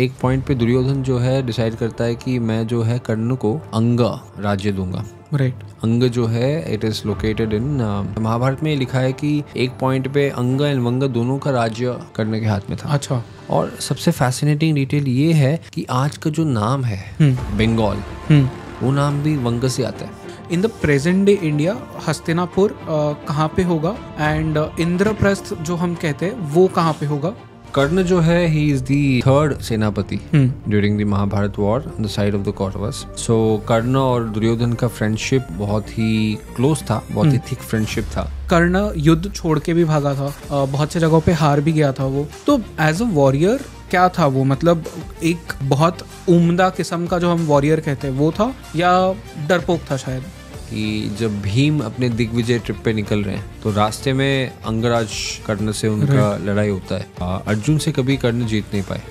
एक पॉइंट पे दुर्योधन जो है डिसाइड करता है कि मैं जो है कर्ण को अंगा राज्य दूंगा राइट right. अंग जो है it is located in Mahabharata में लिखा है कि एक पॉइंट पे अंग एंड वंग दोनों का राज्य करने के हाथ में था अच्छा और सबसे फैसिनेटिंग डिटेल ये है कि आज का जो नाम है बंगाल hmm. hmm. वो नाम भी वंग से आता है in the present day India Hastinapur uh, कहाँ पे होगा एंड uh, इंद्रप्रस्थ जो हम कहते हैं वो कहाँ पे होगा कर्ण जो है he is the third senapati during the Mahabharata war on the side of the Kauravas so Karna और दुर्योधन का फ्रेंडशिप बहुत ही क्लोज था बहुत ही थिक हम्म। फ्रेंडशिप था कर्ण युद्ध छोड़ के भी भागा था बहुत से जगहों पे हार भी गया था वो तो एज अ वॉरियर क्या था वो मतलब एक बहुत उम्दा किस्म का जो हम वॉरियर कहते हैं वो था या डरपोक था शायद कि जब भीम अपने दिग्विजय ट्रिप पे निकल रहे हैं तो रास्ते में अंगराज कर्ण से उनका लड़ाई होता है हाँ, अर्जुन से कभी कर्ण जीत नहीं पाए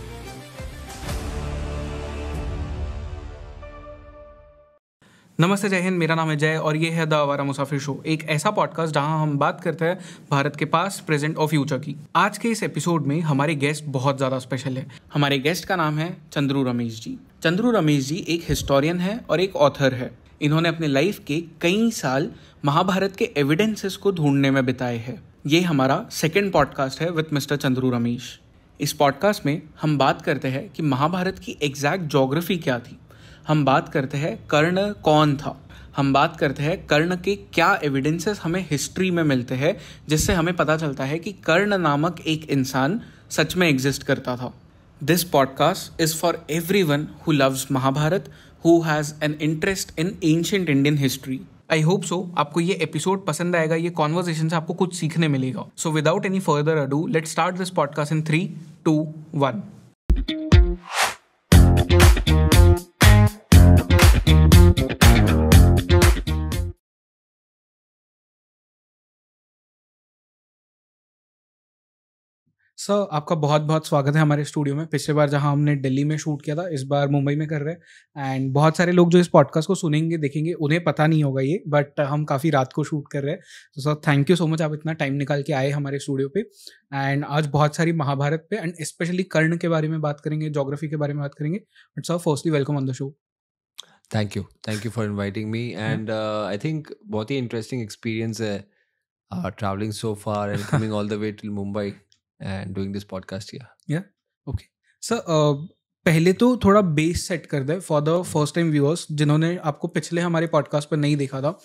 नमस्ते जय हिंद मेरा नाम है जय और ये है द आवारा मुसाफिर शो एक ऐसा पॉडकास्ट जहां हम बात करते हैं भारत के पास प्रेजेंट और फ्यूचर की आज के इस एपिसोड में हमारे गेस्ट बहुत ज़्यादा स्पेशल है हमारे गेस्ट का नाम है चंद्रू रमेश जी चंद्रू रमेश जी एक हिस्टोरियन है और एक ऑथर है इन्होंने अपने लाइफ के कई साल महाभारत के एविडेंसेस को ढूंढने में बिताए हैं ये हमारा सेकेंड पॉडकास्ट है विथ मिस्टर चंद्रू रमेश इस पॉडकास्ट में हम बात करते हैं कि महाभारत की एग्जैक्ट जोग्राफी क्या थी हम बात करते हैं कर्ण कौन था हम बात करते हैं कर्ण के क्या एविडेंसेस हमें हिस्ट्री में मिलते हैं जिससे हमें पता चलता है कि कर्ण नामक एक इंसान सच में एग्जिस्ट करता था this podcast is for everyone who loves Mahabharata who has an interest in ancient Indian history I hope so आपको ये एपिसोड पसंद आएगा ये कॉन्वर्जेशन से आपको कुछ सीखने मिलेगा so without any further ado let start this podcast in three two one sir आपका बहुत बहुत स्वागत है हमारे स्टूडियो में पिछले बार जहां हमने दिल्ली में शूट किया था इस बार मुंबई में कर रहे हैं एंड बहुत सारे लोग जो इस पॉडकास्ट को सुनेंगे देखेंगे उन्हें पता नहीं होगा ये बट हम काफ़ी रात को शूट कर रहे हैं तो sir thank you so much आप इतना टाइम निकाल के आए हमारे स्टूडियो पे एंड आज बहुत सारी महाभारत पे एंड स्पेशली कर्ण के बारे में बात करेंगे जोग्राफी के बारे में बात करेंगे but sir firstly welcome on the show thank you thank you for inviting me and I think बहुत ही इंटरेस्टिंग एक्सपीरियंस है travelling so far and coming all the way till Mumbai and doing this podcast yeah okay sir पहले तो थोड़ा base set कर दे for the first time viewers जिन्होंने आपको पिछले हमारे पॉडकास्ट पर नहीं देखा था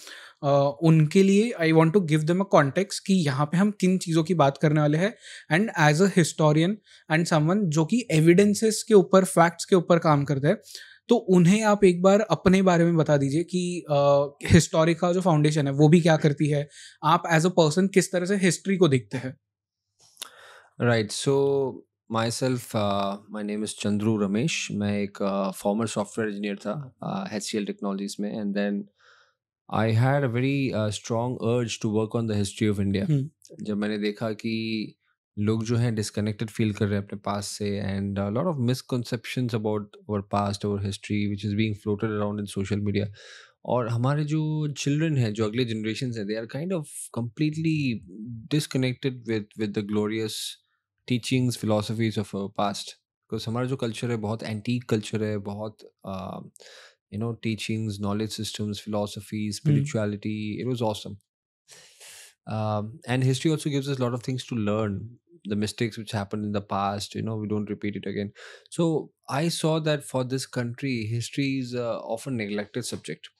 Uh, उनके लिए I want to give them a context कि यहाँ पे हम किन चीज़ों की बात करने वाले हैं and as a historian and someone जो कि एविडेंसेस के ऊपर फैक्ट्स के ऊपर काम करते हैं तो उन्हें आप एक बार अपने बारे में बता दीजिए कि हिस्टोरिक uh, का जो फाउंडेशन है वो भी क्या करती है आप एज अ पर्सन किस तरह से हिस्ट्री को देखते हैं right so myself my name is Chandru Ramesh मैं एक फॉर्मर सॉफ्टवेयर इंजीनियर था एच सी एल टेक्नोलॉजीज में and then I had a very strong urge to work on the history of India जब मैंने देखा कि लोग जो हैं डिसकनेक्टेड फील कर रहे हैं अपने पास से and lot of misconception about our past our history which is being floated around in social media और हमारे जो चिल्ड्रन हैं जो अगले जनरेशन हैं they are kind of completely disconnected with with the glorious teachings philosophies of past because हमारा जो culture है बहुत एंटीक कल्चर है बहुत you know teachings knowledge systems philosophy spirituality it was awesome and history also gives us a lot of things to learn the mistakes which happened in the past you know we don't repeat it again so i saw that for this country history is often neglected subject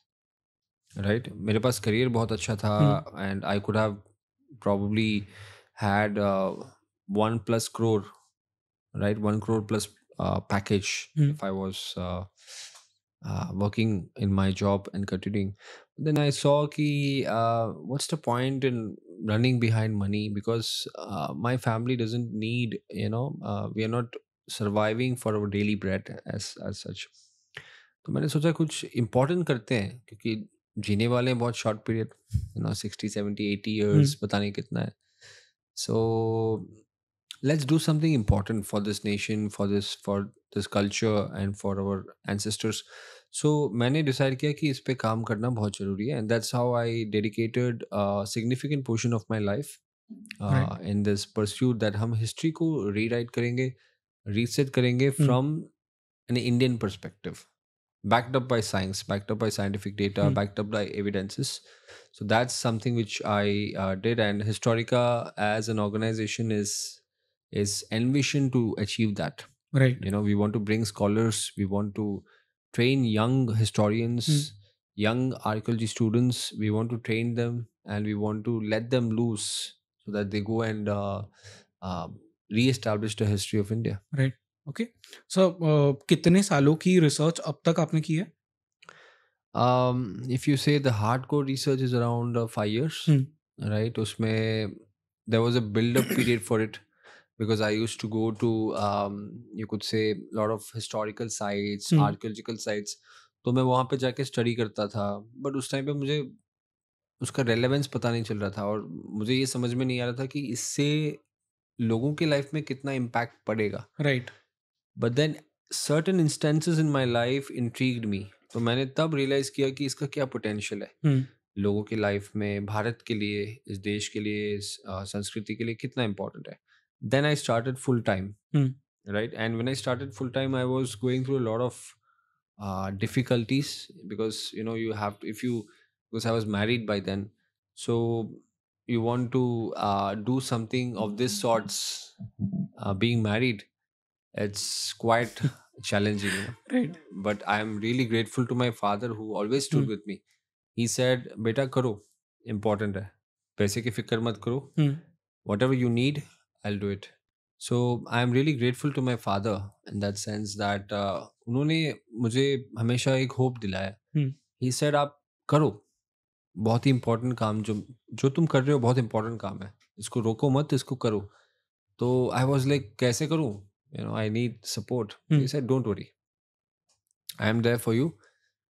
right मेरे पास career बहुत अच्छा था and I could have probably had uh, one plus crore, right? One crore plus uh, package mm. if I was uh, uh, working in my job and continuing. Then I saw ki uh, what's the point in running behind money because uh, my family doesn't need you know uh, we are not surviving for our daily bread as as such. तो मैंने सोचा कुछ important करते हैं क्योंकि जीने वाले हैं बहुत short period you know sixty seventy eighty years पता नहीं कितना है so so, let's do something important for this nation for this for this culture and for our ancestors so, many decide किया कि इस पे काम करना बहुत जरूरी I and that's how I dedicated significant this of my life in this pursuit that हम history को रीराइट करेंगे रीसेट करेंगे from an Indian perspective backed up by science, backed up by scientific data, mm. backed up by evidences. So that's something which I uh, did. And Historica as an organization is is ambition to achieve that right you know we want to bring scholars we want to train young historians mm. young archaeology students we want to train them and we want to let them loose so that they go and uh, uh, re-establish the history of india right okay so uh, kitne saalon ki research up tak aapne ki hai um if you say the hardcore research is around uh, 5 years hmm. right usme there was a build up period for it because I used to go to um, you could say lot of historical sites, hmm. archaeological sites. तो मैं वहाँ पे जाके study करता था but उस time पे मुझे उसका रेलेवेंस पता नहीं चल रहा था और मुझे ये समझ में नहीं आ रहा था कि इससे लोगों के लाइफ में कितना इम्पैक्ट पड़ेगा right but then certain instances in my life intrigued me तो मैंने तब रियलाइज किया कि इसका क्या पोटेंशियल है लोगों के लाइफ में भारत के लिए इस देश के लिए इस संस्कृति के लिए कितना इम्पोर्टेंट है then I started full time. Mm. Right. And when I started full time, I was going through a lot of uh, difficulties because, you know, you have to, if you, because I was married by then. So you want to uh, do something of this sorts, uh, being married, it's quite challenging. Right. But I'm really grateful to my father who always stood mm. with me. He said, Beta, karo, important hai. पैसे की fikar mat karo. Hmm. Whatever you need." I'll do it. So I am really grateful to my father in that sense that उन्होंने मुझे हमेशा एक hope दिलाया हम्म, he said आप करो बहुत ही इम्पोर्टेंट काम जो जो तुम कर रहे हो बहुत इम्पोर्टेंट काम है इसको रोको मत इसको करो तो आई वॉज लाइक कैसे करूँ you know I need support hmm, don't worry I am there for you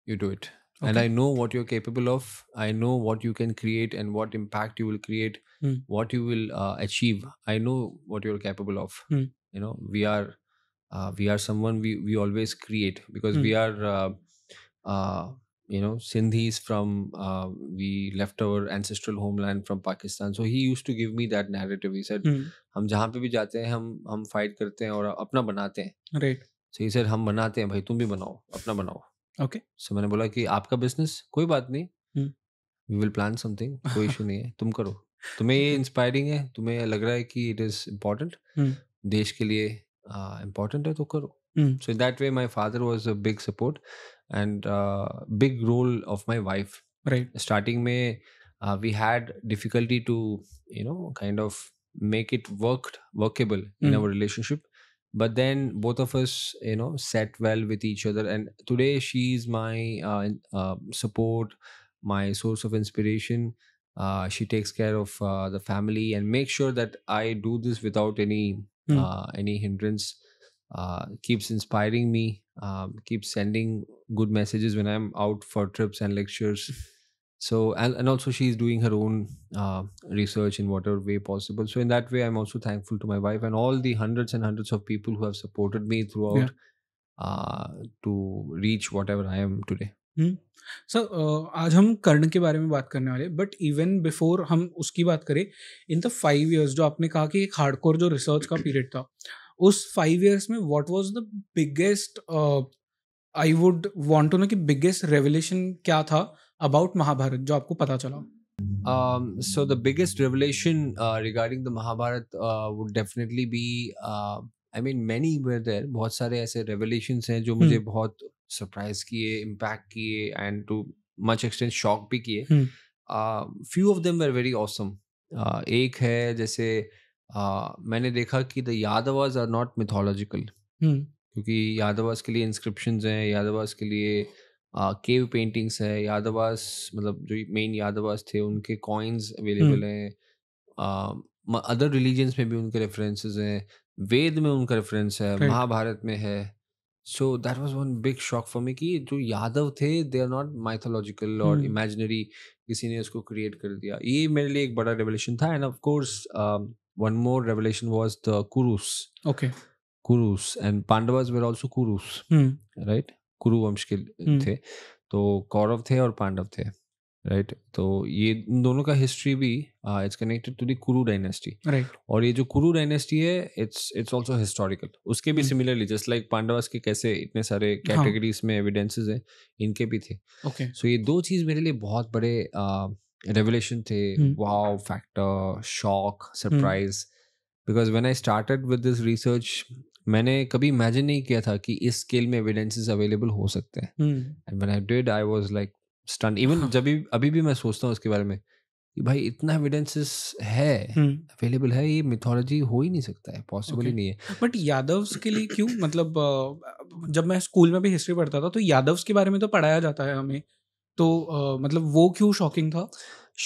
you do it okay. and i know what you're capable of i know what you can create and what impact you will create mm. what you will uh, achieve i know what you're capable of mm. you know we are uh, we are someone we we always create because mm. we are uh, uh, you know sindhis from uh, we left our ancestral homeland from pakistan so he used to give me that narrative he said hmm. हम जहाँ पे भी जाते हैं हम हम fight करते हैं और अपना बनाते हैं right. so he said हम बनाते हैं भाई तुम भी बनाओ अपना बनाओ ओके सो मैंने बोला कि आपका बिजनेस कोई बात नहीं वी विल प्लान समथिंग कोई इशू नहीं है तुम करो तुम्हें ये इंस्पायरिंग है तुम्हें लग रहा है कि इट इज इम्पोर्टेंट देश के लिए इम्पोर्टेंट है तो करो so in that way my father was a big support and big role of my wife right starting में we had difficulty to you know kind of make it work workable in our relationship but then both of us you know sat well with each other and today she's my uh, uh, support my source of inspiration uh, she takes care of uh, the family and makes sure that i do this without any mm. uh, any hindrance uh, keeps inspiring me um, keeps sending good messages when i'm out for trips and lectures so and, and also she's doing her own uh, research in whatever way possible so in that way i'm also thankful to my wife and all the hundreds and hundreds of people who have supported me throughout yeah. uh, to reach whatever i am today sir hmm. uh, आज हम कर्ण के बारे में बात करने वाले but even before हम उसकी बात करें इन द फाइव इयर्स जो आपने कहा कि एक हार्डकोर जो रिसर्च का पीरियड था उस फाइव इयर्स में what was the biggest I would want to know कि बिगेस्ट रेवलेशन क्या था अबाउट महाभारत जो आपको पता चला so the biggest revelation regarding the Mahabharata would definitely be I mean many were there बहुत सारे ऐसे रेवोल्यूशन हैं जो मुझे हम्म। बहुत सरप्राइज किए इम्पैक्ट किए and to much extent shock भी किए few of them are very awesome एक है जैसे uh, मैंने देखा कि the Yadavas are not mythological क्योंकि यादवाज के लिए इंस्क्रिप्शन हैं यादवाज के लिए केव पेंटिंग्स है यादवास मतलब जो मेन यादवास थे उनके कॉइन्स अवेलेबल हैं अदर रिलीजन्स में भी उनके रेफरेंसेस हैं वेद में उनका रेफरेंस है महाभारत में है so that was one big shock for me कि जो यादव थे दे आर नॉट माइथोलॉजिकल और इमेजिनरी किसी ने उसको क्रिएट कर दिया ये मेरे लिए एक बड़ा रेवोल्यूशन था and of course one more revolution was the Kurus okay Kurus and Pandavas were also Kurus right Kuru वंश के थे तो कौरव थे और पांडव थे राइट right? तो ये इन दोनों का हिस्ट्री भी it's connected to the Kuru dynasty right और ये जो कुरु डायनेस्टी है इट्स इट्स आल्सो हिस्टोरिकल उसके भी सिमिलरली जस्ट लाइक पांडवास के कैसे इतने सारे कैटेगरीज हाँ. में एविडेंसेस हैं इनके भी थे ओके okay. सो so ये दो चीज मेरे लिए बहुत बड़े रेवलेशन uh, थे wow factor shock surprise because when I started with this research मैंने कभी इमेजिन नहीं किया था कि इस स्केल में एविडेंसेस अवेलेबल हो सकते हैं and when I did I was like stun even जब भी अभी भी मैं सोचता हूँ उसके बारे में कि भाई इतना एविडेंसेस है अवेलेबल हम्म। hmm. है ये मिथोलॉजी हो ही नहीं सकता है पॉसिबल okay. ही नहीं है बट यादव के लिए क्यों मतलब जब मैं स्कूल में भी हिस्ट्री पढ़ता था तो यादव के बारे में तो पढ़ाया जाता है हमें तो uh, मतलब वो क्यों शॉकिंग था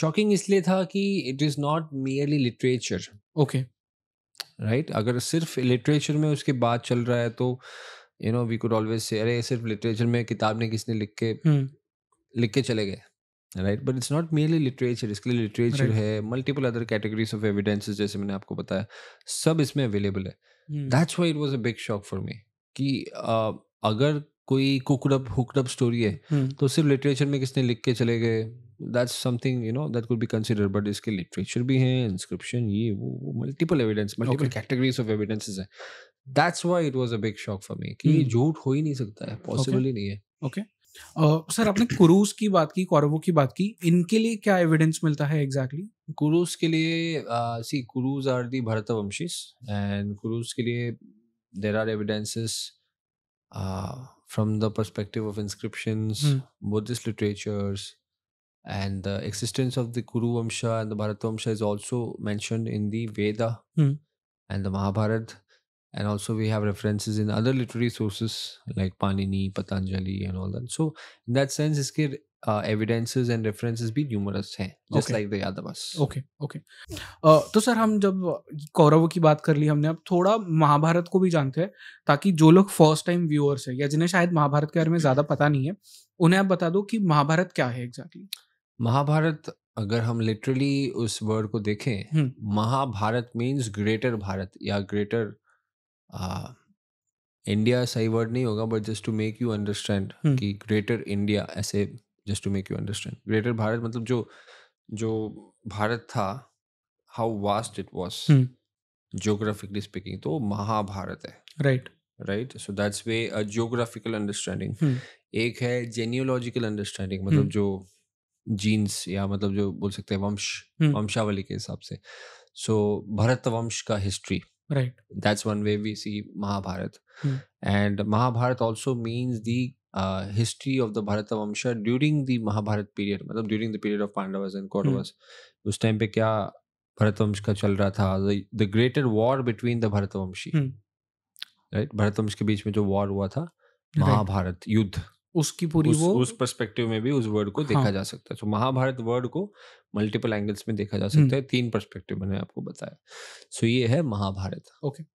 शॉकिंग इसलिए था कि it is not merely literature okay right right? अगर सिर्फ लिटरेचर में उसके बाद चल रहा है तो you know we could always say अरे सिर्फ लिटरेचर में किताब ने किसने लिख के hmm. लिख के चले गए right but it's not merely literature इसके लिए लिटरेचर right. है multiple other categories of evidences जैसे मैंने आपको बताया सब इसमें अवेलेबल है that's why it was a big shock for me कि uh, अगर कोई कुकड़प हुकड़प स्टोरी है hmm. तो सिर्फ लिटरेचर में किसने लिख के चले गए that's something you know that could be consider but इसके लिटरेचर भी हैं इंस्क्रिप्शन ये वो वो multiple evidence multiple categories of evidences हैं that's why it was a big shock for me कि ये hmm. झूठ हो ही नहीं सकता है पॉसिबल ही नहीं है ओके सर आपने कुरूस की बात की कौरवों की बात की इनके लिए क्या एविडेंस मिलता है एग्जैक्टली कुरूस के लिए see Kurus are the Bharat वंशीस एंड कुरूस के लिए there are evidences from the perspective of inscriptions, Buddhist hmm. Literatures and the existence of the Kuru Vamsha and the Bharat Vamsha is also mentioned in the Veda hmm. and the Mahabharat. And also, we have references in other literary sources like Panini, Patanjali, and all that. So, in that sense, इसके uh, evidences and references भी numerous हैं just okay. like the Yadavas. Okay, okay. तो sir हम जब कौरवों की बात कर ली हमने अब थोड़ा महाभारत को भी जानते हैं ताकि जो लोग फर्स्ट टाइम व्यूअर्स है या जिन्हें शायद महाभारत के बारे में ज़्यादा पता नहीं है उन्हें आप बता दो कि महाभारत क्या है एग्जैक्टली exactly? महाभारत अगर हम लिटरली उस वर्ड को देखें महाभारत मीन्स ग्रेटर भारत या ग्रेटर इंडिया सही वर्ड नहीं होगा but just to make you understand कि ग्रेटर इंडिया ऐसे just to make you understand greater Bharat मतलब जो जो भारत था how vast it was geographically speaking तो महाभारत है right right so that's way a geographical understanding एक है जेनियोलॉजिकल अंडरस्टैंडिंग मतलब जो जीन्स या मतलब जो बोल सकते हैं वंश वंशावली के हिसाब से सो भरत वंश का history right that's one way we see Mahabharata and Mahabharata also means the history of the Bharat vansh during the Mahabharata period मतलब during the period of Pandavas and Kauravas उस टाइम पे क्या भरत वंश का चल रहा था the greater war between the Bharat vanshi right Bharat वंश के बीच में जो वॉर हुआ था महाभारत युद्ध उसकी पूरी उस, वो उस पर्सपेक्टिव में भी उस वर्ड को देखा हाँ. जा सकता है तो महाभारत वर्ड को मल्टीपल एंगल्स में देखा जा सकता हम्म। है तीन पर्सपेक्टिव मैंने आपको बताया सो ये है Mahabharata okay okay.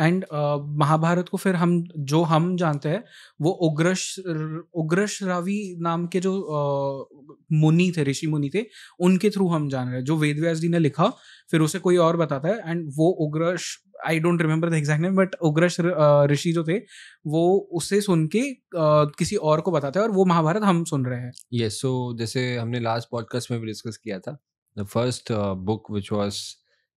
And uh, Mahabharata को फिर हम जो हम जानते हैं वो उग्रश उग्रश रावी नाम के जो uh, मुनि थे ऋषि मुनि थे उनके थ्रू हम जान रहे हैं जो वेद व्यास जी ने लिखा फिर उसे कोई और बताता है एंड वो Ugrash I don't remember the exact name but Ugrash ऋषि जो थे वो उसे सुन के uh, किसी और को बताते हैं और वो महाभारत हम सुन रहे हैं ये सो जैसे हमने लास्ट पॉडकास्ट में भी डिस्कस किया था the first book which was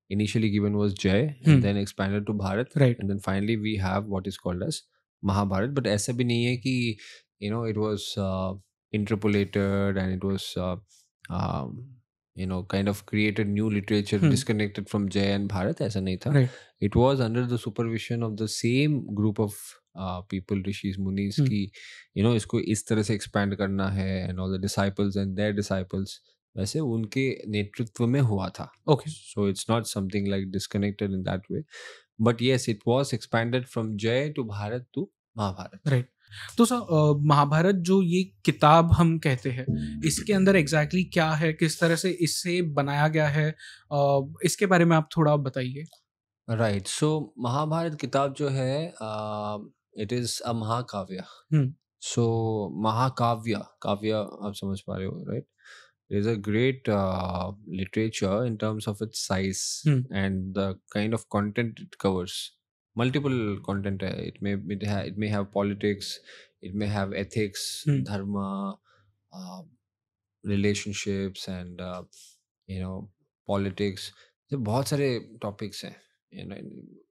initially given was Jai hmm. and then expanded to Bharat. Right. And then finally we have what is called as Mahabharat. But ऐसा भी नहीं है you know it was uh, interpolated and it was uh, um, you know kind of created new literature hmm. disconnected from Jai and Bharat. ऐसा नहीं था. Right. It was under the supervision of the same group of uh, people, rishis, munis. की hmm. you know, इसको इस तरह से expand करना है and all the disciples and वैसे उनके नेतृत्व में हुआ था okay so it's not something like disconnected in that way but yes it was expanded from Jay to Bharat to Mahabharata right तो सर महाभारत जो ये किताब हम कहते हैं इसके अंदर एग्जैक्टली exactly क्या है किस तरह से इससे बनाया गया है आ, इसके बारे में आप थोड़ा बताइए राइट सो महाभारत किताब जो है इट इज अ महाकाव्य सो महाकाव्य काव्य आप समझ पा रहे हो right is a great uh, literature in terms of its size Hmm. and the kind of content it covers. Multiple content. uh, It may it, ha- it may have politics, it may have ethics, Hmm. dharma, uh, relationships, and uh, you know politics तो बहुत सारे topics हैं you know,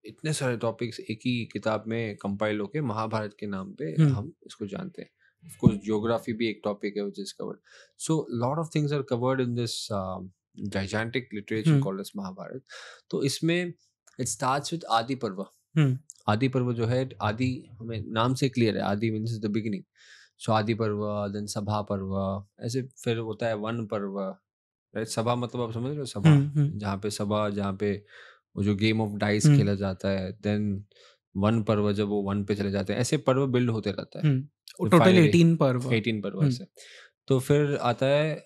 इतने सारे topics एक ही किताब में compile होके महाभारत के नाम पे हम्म हम इसको जानते हैं of course geography be ek topic hai which is covered so a lot of things are covered in this um, gigantic literature hmm. called as mahabharat तो isme it starts with adi parva hmm. adi parva jo hai adi hume naam se clear hai adi means the beginning so adi parva then sabha parva aise fir hota hai van parva right sabha matlab aap samajh rahe ho sabha hmm. jahan pe sabha jahan pe wo jo game of dice hmm. khela jata hai then Van Parva जब वो one पे चले जाते हैं ऐसे पर्व build होते रहता है तो टोटल पर्व एटीन पर्व से तो फिर आता है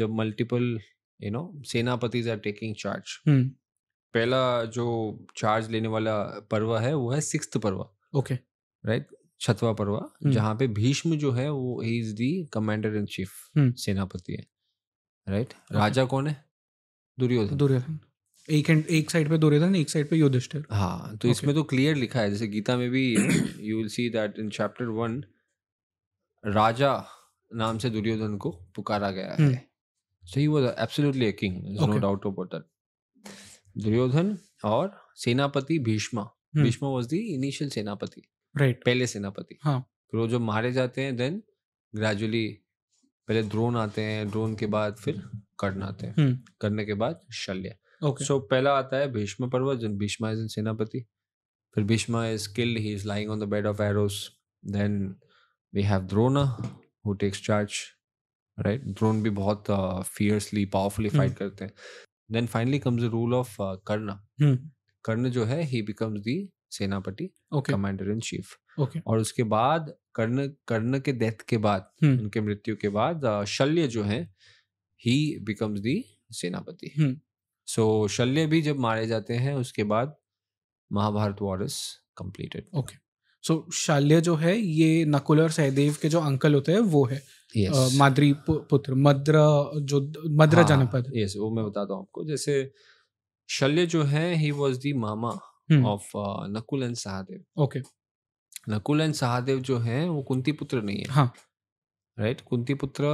जब multiple you know senapatis are taking charge पहला जो चार्ज लेने वाला पर्व है वो है सिक्स पर्व ओके राइट छतवा पर्व जहाँ पे भीष्म जो है वो he is the commander in chief senapati है राइट right? okay. राजा कौन है दुर्योधन दुर्योधन एक एंड एक साइड पे दुर्योधन एक साइड पे युधिष्ठिर हाँ तो okay. इसमें तो क्लियर लिखा है जैसे गीता में भी you will see that in chapter one राजा नाम से दुर्योधन को पुकारा गया है so he was absolutely a king no doubt about that Duryodhan और सेनापति Bhishma hmm. Bhishma was the initial senapati right पहले सेनापति हाँ फिर वो जब मारे जाते हैं देन ग्रेजुअली पहले ड्रोन आते हैं ड्रोन के बाद फिर कर्ण आते हैं हम्म। करने के बाद शल्य ओके सो पहला आता है भीष्म पर्व भीष्मा इज इन सेनापति फिर Bhishma is killed he is lying on the bed of arrows then we have Drona who takes charge right Drona भी बहुत फियर्सली पावरफुली फाइट करते हैं then finally comes the rule of Karna hmm. Karna जो है he becomes the senapati commander in chief okay और उसके बाद कर्ण कर्ण के डेथ के बाद हम्म। उनके मृत्यु के बाद शल्य जो है ही बिकम्स द सेनापति हम्म। सो so, शल्य भी जब मारे जाते हैं उसके बाद Mahabharata war is completed okay so Shalya जो है ये नकुल और सहदेव के जो अंकल होते हैं वो है yes. uh, माद्री पुत्र मद्र जो मद्र हाँ, जनपद यस yes, वो मैं बताता हूँ आपको जैसे शल्य जो है he was the mama of Nakul and Sahadev okay Nakul and Sahadev जो है वो कुंती पुत्र नहीं है हाँ राइट right? कुंती पुत्र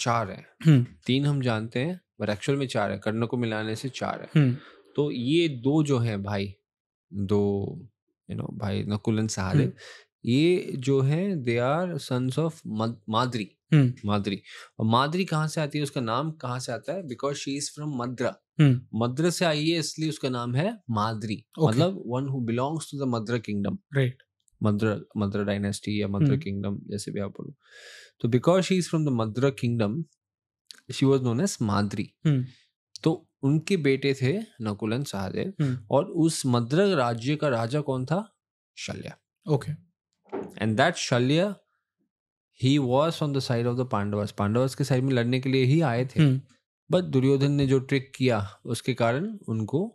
चार है हम्म। तीन हम जानते हैं बट एक्चुअल में चार है कर्ण को मिलाने से चार है हम्म। तो ये दो जो है भाई दो यू नो भाई नकुल सहारे हम्म। ये जो है they are sons of Madri Madri और मादरी कहाँ से आती है उसका नाम कहाँ से आता है बिकॉज शी इज फ्रॉम मद्रा मद्रा से आई है इसलिए उसका नाम है मादरी okay. मतलब one who belongs to the Madra kingdom right Madra Madra dynasty या मद्र किंगडम जैसे भी आप बोलो तो because she is from the Madra kingdom she was known as Madri तो उनके बेटे थे नकुलन सहादेव hmm. और उस मद्र राज्य का राजा कौन था शल्य okay and that Shalya he was on the side of the Pandavas Pandavas के साइड में लड़ने के लिए ही आए थे बट hmm. दुर्योधन ने जो ट्रिक किया उसके कारण उनको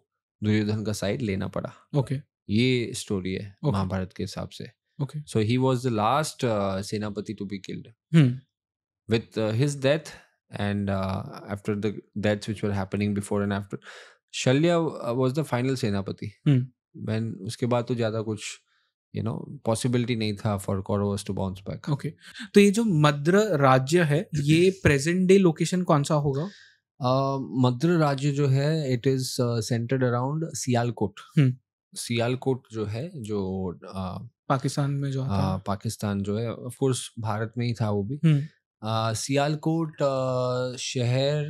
दुर्योधन का साइड लेना पड़ा ओके okay. ये स्टोरी है okay. महाभारत के हिसाब से okay so he was the last senapati to be killed with his death and uh, after the deaths which were happening before and after Shalya uh, was the final Senapati. Hmm. When उसके बाद तो ज़्यादा कुछ you know possibility नहीं था for Kauravas to bounce back okay तो ये जो मद्र राज्य है ये प्रेजेंट डे लोकेशन कौन सा होगा uh, मद्र राज्य जो है it is centred around Sialkot hmm. Sialkot जो है जो uh, पाकिस्तान में जो आता uh, पाकिस्तान जो है ऑफ कोर्स भारत में ही था वो भी hmm. Uh, Sialkot uh, shahar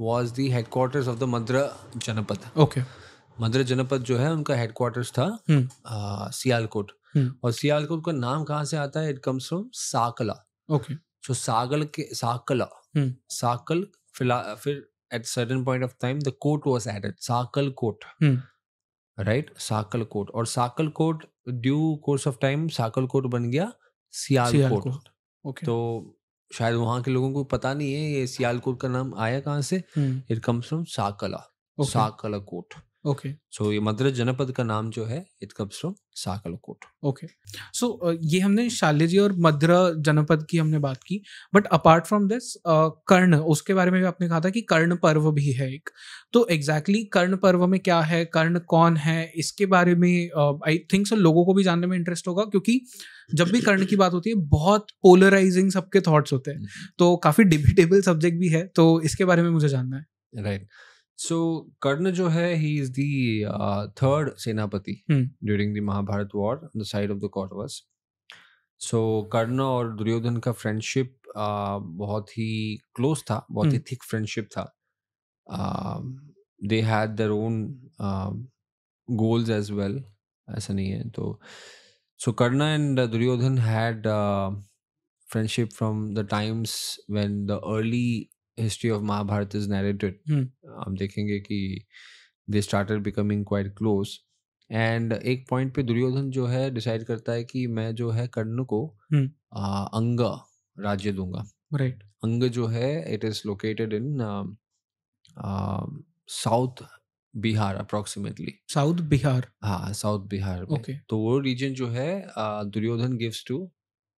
was the headquarters of the Madra janapada okay Madra जनपद जो है उनका हेडक्वार्टर्स था hmm. uh, Sialkot hmm. और सियालकोट का नाम कहाँ से आता है it comes from Sakala okay so Sagal के साकला साकल फिला फिर at certain point of time the kot was added Sakal kot right Sakal kot और Sakal kot due course of time Sakal kot बन गया सियालकोट okay. तो शायद वहां के लोगों को पता नहीं है ये सियालकोट का नाम आया कहाँ से it comes from Sakala Sakala kot okay so ये मद्रास जनपद का नाम जो है it comes from Sakalkot okay so ये हमने जी और मद्रा जनपद की हमने बात की but apart from this Karna उसके बारे में भी आपने कहा था कि कर्ण पर्व भी है एक तो एग्जैक्टली exactly कर्ण पर्व में क्या है कर्ण कौन है इसके बारे में आई थिंक सो लोगों को भी जानने में इंटरेस्ट होगा क्योंकि जब भी कर्ण की बात होती है बहुत पोलराइजिंग सबके थॉट्स होते हैं हम्म। तो काफ़ी डिबेटेबल सब्जेक्ट भी है तो इसके बारे में मुझे जानना है राइट right. सो कर्ण जो है he is the third senapati during the Mahabharata war the side of the Kauravas so Karna और दुर्योधन का फ्रेंडशिप uh, बहुत ही क्लोज था बहुत hmm. ही थिक फ्रेंडशिप था they had their own goals as well ऐसा नहीं है तो so Karna and Duryodhana had friendship from the times when the early history of Mahabharata is narrated हम देखेंगे कि they started becoming quite close and एक पॉइंट पे दुर्योधन जो है डिसाइड करता है कि मैं जो है कर्ण को hmm. आ, अंग राज्य दूंगा राइट right. अंग जो है it is located in south Bihar approximately south Bihar हाँ साउथ बिहार ओके तो वो रीजन जो है Duryodhana gives to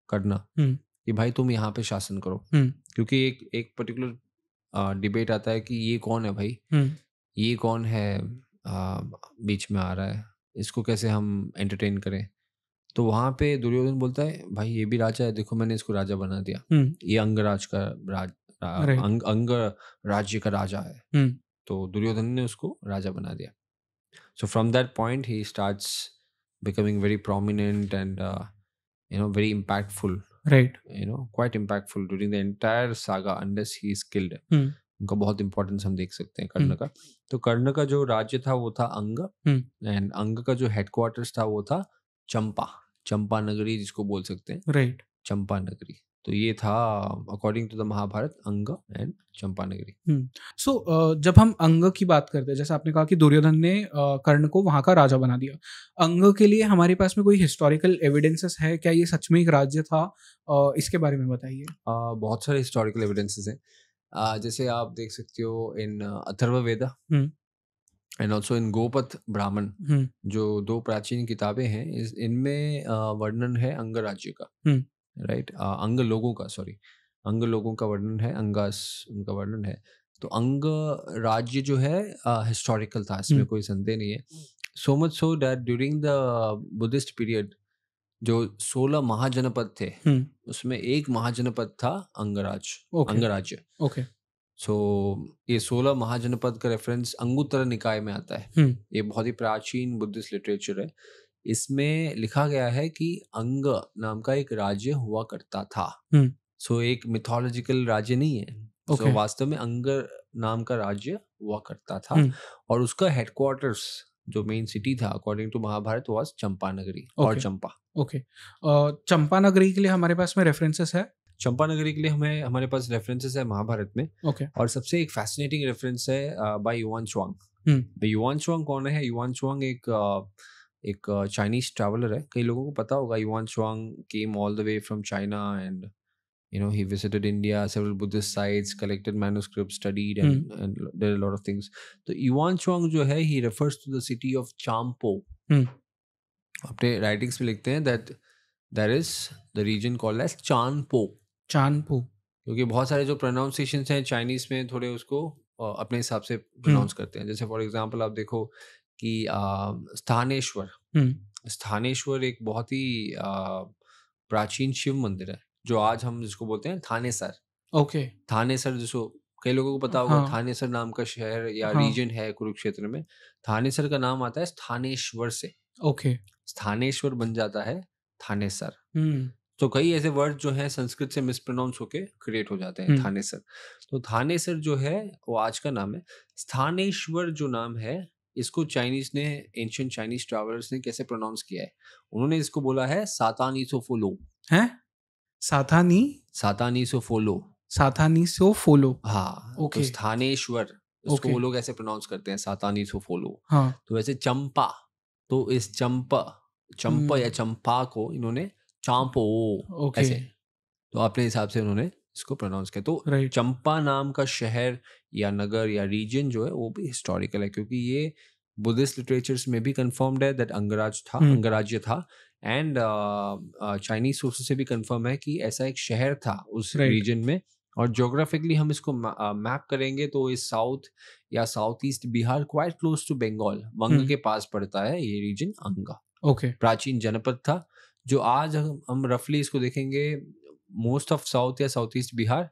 Karna hmm. कि भाई तुम यहाँ पे शासन करो hmm. क्योंकि एक एक पर्टिकुलर डिबेट आता है कि ये कौन है भाई ये कौन है आ, बीच में आ रहा है इसको कैसे हम एंटरटेन करें तो वहां पे दुर्योधन बोलता है भाई ये भी राजा है देखो मैंने इसको राजा बना दिया ये अंगराज का राज अंग, अंग राज्य का राजा है तो दुर्योधन ने उसको राजा बना दिया so from that point he starts becoming very prominent and you know very impactful right you know quite impactful during the entire saga unless he is killed उनका बहुत इंपॉर्टेंस हम देख सकते हैं hmm. कर्ण का तो कर्ण का जो राज्य था वो था अंग एंड hmm. अंग का जो हेडक्वार्टर्स था वो था चंपा चंपा नगरी जिसको बोल सकते हैं राइट चंपा नगरी तो ये था अकॉर्डिंग टू द महाभारत अंग एंड चंपा नगरी सो हम्म। so, जब हम अंग की बात करते हैं जैसे आपने कहा कि दुर्योधन ने कर्ण को वहां का राजा बना दिया अंग के लिए हमारे पास में कोई हिस्टोरिकल एविडेंसेस है क्या ये सच में एक राज्य था इसके बारे में बताइए बहुत सारे हिस्टोरिकल एविडेंसेस हैं जैसे आप देख सकते हो in Atharva Atharvaveda and also in Gopatha Brahmana जो दो प्राचीन किताबें हैं इनमें वर्णन है अंग राज्य का हम्म। राइट अंग लोगों का सॉरी अंग लोगों का वर्णन है अंगास उनका वर्णन है तो अंग राज्य जो है हिस्टोरिकल था इसमें कोई संदेह नहीं है so much so that during the Buddhist period जो सोलह महाजनपद थे उसमें एक महाजनपद था Angaraj okay. Angarajya okay okay. So so, ये सोलह महाजनपद का रेफरेंस अंगुतर निकाय में आता है ये बहुत ही प्राचीन बुद्धिस्ट लिटरेचर है इसमें लिखा गया है कि अंग नाम का एक राज्य हुआ करता था सो हम्म। so, एक मिथोलॉजिकल राज्य नहीं है सो okay. so, वास्तव में अंग नाम का राज्य हुआ करता था हम्म। और उसका हेडक्वार्टर्स जो मेन सिटी था according to Mahabharata was Champa Nagari okay. और चंपा ओके okay. चंपा नगरी के लिए हमारे पास में रेफरेंसेस है चंपा नगरी के लिए हमें हमारे पास रेफरेंसेस है महाभारत में ओके okay. और सबसे एक फैसिनेटिंग रेफरेंस है बाय युवान चुवांग युवान चुवांग कौन है युवान चुवांग एक uh, एक चाइनीज ट्रैवलर है कई लोगों को पता होगा Xuanzang came all the way from China and you know he visited India several Buddhist sites collected manuscript studied and and lot of things तो युवान शुआंग जो है he refers to the city of Champo अपने राइटिंग्स में लिखते हैं that there is the region call as Chanpo Chanpo क्योंकि बहुत सारे जो प्रोनाउंसिएशन हैं चाइनीज में थोड़े उसको अपने हिसाब से प्रोनाउंस hmm. करते हैं जैसे फॉर एग्जाम्पल आप देखो कि स्थानेश्वर स्थानेश्वर एक बहुत ही प्राचीन शिव मंदिर है जो आज हम जिसको बोलते हैं थानेसर ओके थानेसर जिसको कई लोगों को पता होगा हाँ। थानेसर नाम का शहर या हाँ। रीजन है कुरुक्षेत्र में थानेसर का नाम आता है स्थानेश्वर से ओके स्थानेश्वर बन जाता है थानेसर तो कई ऐसे वर्ड जो है संस्कृत से मिसप्रोनाउंस होके क्रिएट हो जाते हैं थानेसर तो थानेसर जो है वो आज का नाम है स्थानेश्वर जो नाम है इसको चाइनीज ने एंशियंट चाइनीज ट्रैवलर्स ने कैसे प्रोनाउंस किया है उन्होंने इसको बोला है सातानी सो फोलो है सातानी सातानी सो फोलो सातानी सो फोलो हाँ तो ओके okay. तो स्थानेश्वर उसको okay. वो लोग ऐसे प्रोनाउंस करते हैं सातानी सो फोलो हाँ तो वैसे चंपा तो इस चंपा चंपा या हम्म। चंपा को इन्होंने चांपो okay. ऐसे तो अपने हिसाब से उन्होंने इसको प्रोनाउंस कहते तो right. चंपा नाम का शहर या नगर या रीजन जो है वो भी हिस्टोरिकल है क्योंकि ये बुद्धिस्ट लिटरेचर्स में भी कंफर्म्ड है दैट अंगराज था hmm. अंगराज्य था एंड चाइनीज सोर्स से भी कंफर्म है कि ऐसा एक शहर था उस right. रीजन में और जोग्राफिकली हम इसको मैप uh, करेंगे तो इस साउथ या south east Bihar quite close to Bengal Vanga के पास पड़ता है ये रीजन अंगा ओके okay. प्राचीन जनपद था जो आज हम, हम रफली इसको देखेंगे most of South or Southeast Bihar,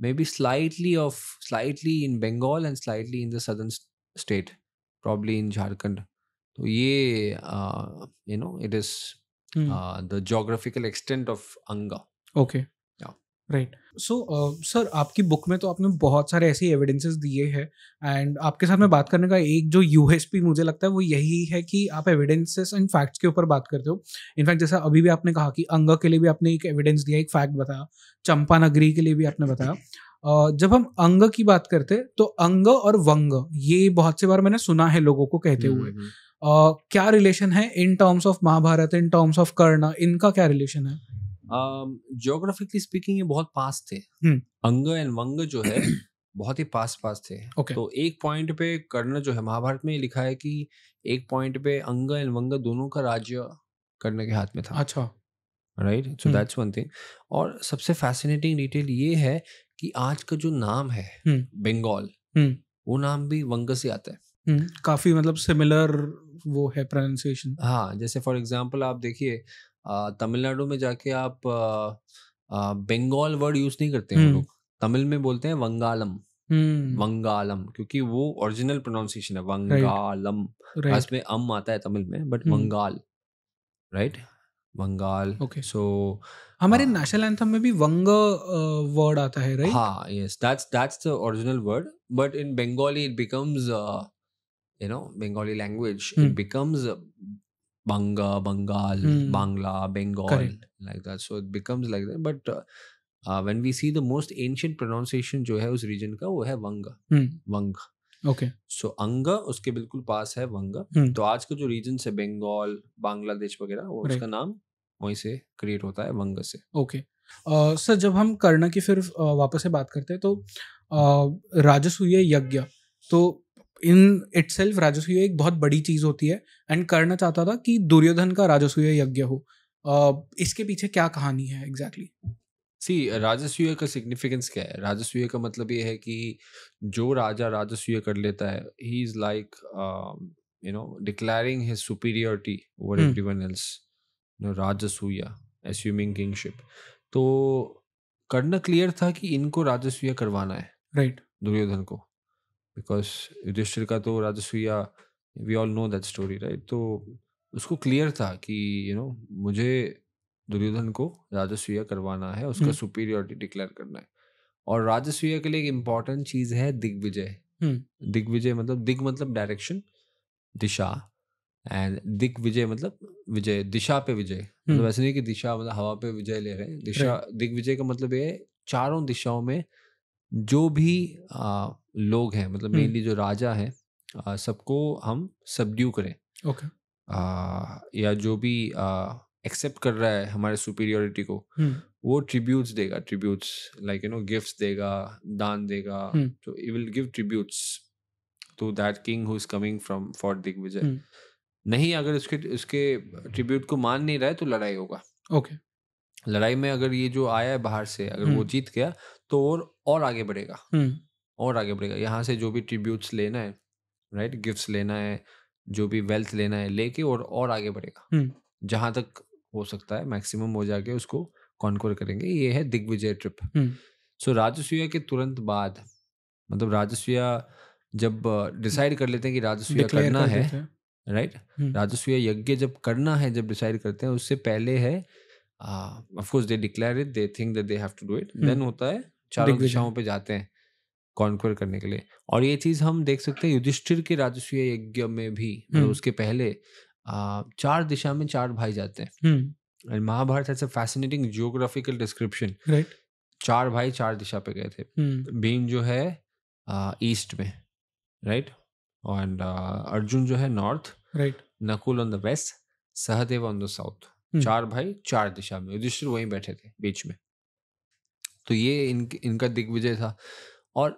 maybe slightly of slightly in Bengal and slightly in the southern state, probably in Jharkhand. So yeah, uh, you know, it is mm. uh, the geographical extent of Anga. Okay. Right so sir आपकी book में तो आपने बहुत सारे ऐसे evidences दिए हैं and आपके साथ में बात करने का एक जो यूएसपी मुझे लगता है वो यही है कि आप एविडेंसेस एंड फैक्ट्स के ऊपर बात करते हो इनफैक्ट जैसा अभी भी आपने कहा कि अंग के लिए भी आपने एक एविडेंस दिया एक फैक्ट बताया चंपा नगरी के लिए भी आपने बताया uh, जब हम अंग की बात करते तो अंग और वंग ये बहुत से बार मैंने सुना है लोगों को कहते हुए uh, क्या रिलेशन है in terms of Mahabharata in terms of Karna इनका क्या रिलेशन है जोग्राफिकली um, स्पीकिंग ये बहुत पास थे हम्म। अंग एंड वंग जो है बहुत ही पास पास थे okay. तो एक पॉइंट पे कर्ण जो है महाभारत में लिखा है कि एक पॉइंट पे अंग एंड वंग दोनों का राज्य कर्ण के हाथ में था अच्छा right so that's one thing और सबसे फैसिनेटिंग डिटेल ये है कि आज का जो नाम है बंगाल हम्म। हम्म। वो नाम भी वंग से आता है काफी मतलब सिमिलर वो है प्रोनाउंसिएशन हाँ जैसे फॉर एग्जांपल आप देखिए तमिलनाडु में जाके आप बंगाल वर्ड यूज नहीं करते हैं लोग तमिल में बोलते हैं वंगालम वंगालम क्योंकि वो ओरिजिनल प्रोनाउंसिएशन है वंगालम इसमें अम आता है तमिल में but Vangal right Bengal okay so हमारे नेशनल एंथम में भी वंग वर्ड आता है राइट हाँ yes that's that's the original word but in Bengali it becomes you know Bengali language it becomes Banga, Bengal, mm. Bangla, Bengal, Correct. like that. So it becomes like that. But uh, uh, when we see the most ancient pronunciation जो है उस reason का वो है vanga hmm. Vanga okay so Anga उसके बिल्कुल पास है वंगा hmm. तो आज का जो रीजन है बंगाल बांग्लादेश वगैरह वो right. उसका नाम वहीं से क्रिएट होता है वंगा से ओके okay. सर uh, जब हम कर्ण की फिर uh, वापस से बात करते हैं तो uh, राजसूय यज्ञ तो इन इट सेल्फ राजसूय एक बहुत बड़ी चीज होती है एंड करना चाहता था कि दुर्योधन का राजसूय यज्ञ हो uh, इसके पीछे क्या कहानी है एग्जैक्टली सी राजसूय का सिग्निफिकेंस क्या है राजसूय का मतलब ये है कि जो राजा राजसूय कर लेता है he is like you know declaring his superiority over everyone else no Rajasuya assuming kingship तो करना क्लियर था कि इनको राजसूय करवाना है राइट right. दुर्योधन को बिकॉज युधिष्ठिर का तो Rajasuya we all know that story right तो उसको क्लियर था कि यू you नो know, मुझे दुर्योधन को राजसूया करवाना है उसका सुपीरियोरिटी हम्म। डिक्लेयर करना है और राजसूया के लिए एक इम्पॉर्टेंट चीज है दिग्विजय हम्म। दिग्विजय मतलब दिग मतलब डायरेक्शन दिशा एंड दिग्विजय मतलब विजय दिशा पे विजय मतलब हम्म। ऐसे नहीं कि दिशा मतलब हवा पे विजय ले रहे हैं दिशा दिग्विजय का मतलब ये चारों दिशाओं में जो भी आ, लोग हैं मतलब मेनली जो राजा है सबको हम सबड्यू करें ओके okay. आ, या जो भी एक्सेप्ट कर रहा है हमारे सुपीरियोरिटी को वो ट्रिब्यूट्स देगा tributes like you know gifts देगा दान देगा तो it will give tributes to that king who is coming from for digvijaya नहीं अगर उसके उसके ट्रिब्यूट को मान नहीं रहा है तो लड़ाई होगा ओके okay. लड़ाई में अगर ये जो आया है बाहर से अगर वो जीत गया तो और और आगे बढ़ेगा और आगे बढ़ेगा यहाँ से जो भी ट्रिब्यूट्स लेना है राइट गिफ्ट्स लेना है जो भी वेल्थ लेना है लेके और और आगे बढ़ेगा जहाँ तक हो सकता है मैक्सिमम हो जाके उसको कॉन्कोर करेंगे ये है दिग्विजय ट्रिप सो so, के तुरंत बाद मतलब राजसूया जब डिसाइड कर लेते हैं कि राजसूया करना कर है राइट राजसूया यज्ञ जब करना है जब डिसाइड करते हैं उससे पहले है of course they declare it they think that they have to do it then होता है चारों दिशाओं पे जाते हैं कॉन्क्वर करने के लिए और ये चीज़ हम देख सकते हैं युधिष्ठिर के राजस्वीय यज्ञ में भी मतलब उसके पहले चार दिशा में चार भाई जाते हैं and Mahabharata has fascinating geographical description right चार भाई चार दिशा पे गए थे भीम जो है ईस्ट में राइट एंड अर्जुन जो है north right Nakula on the west Sahadeva on the south चार भाई चार दिशा में युधिष्ठिर वहीं बैठे थे बीच में तो ये इन इनका दिग्विजय था और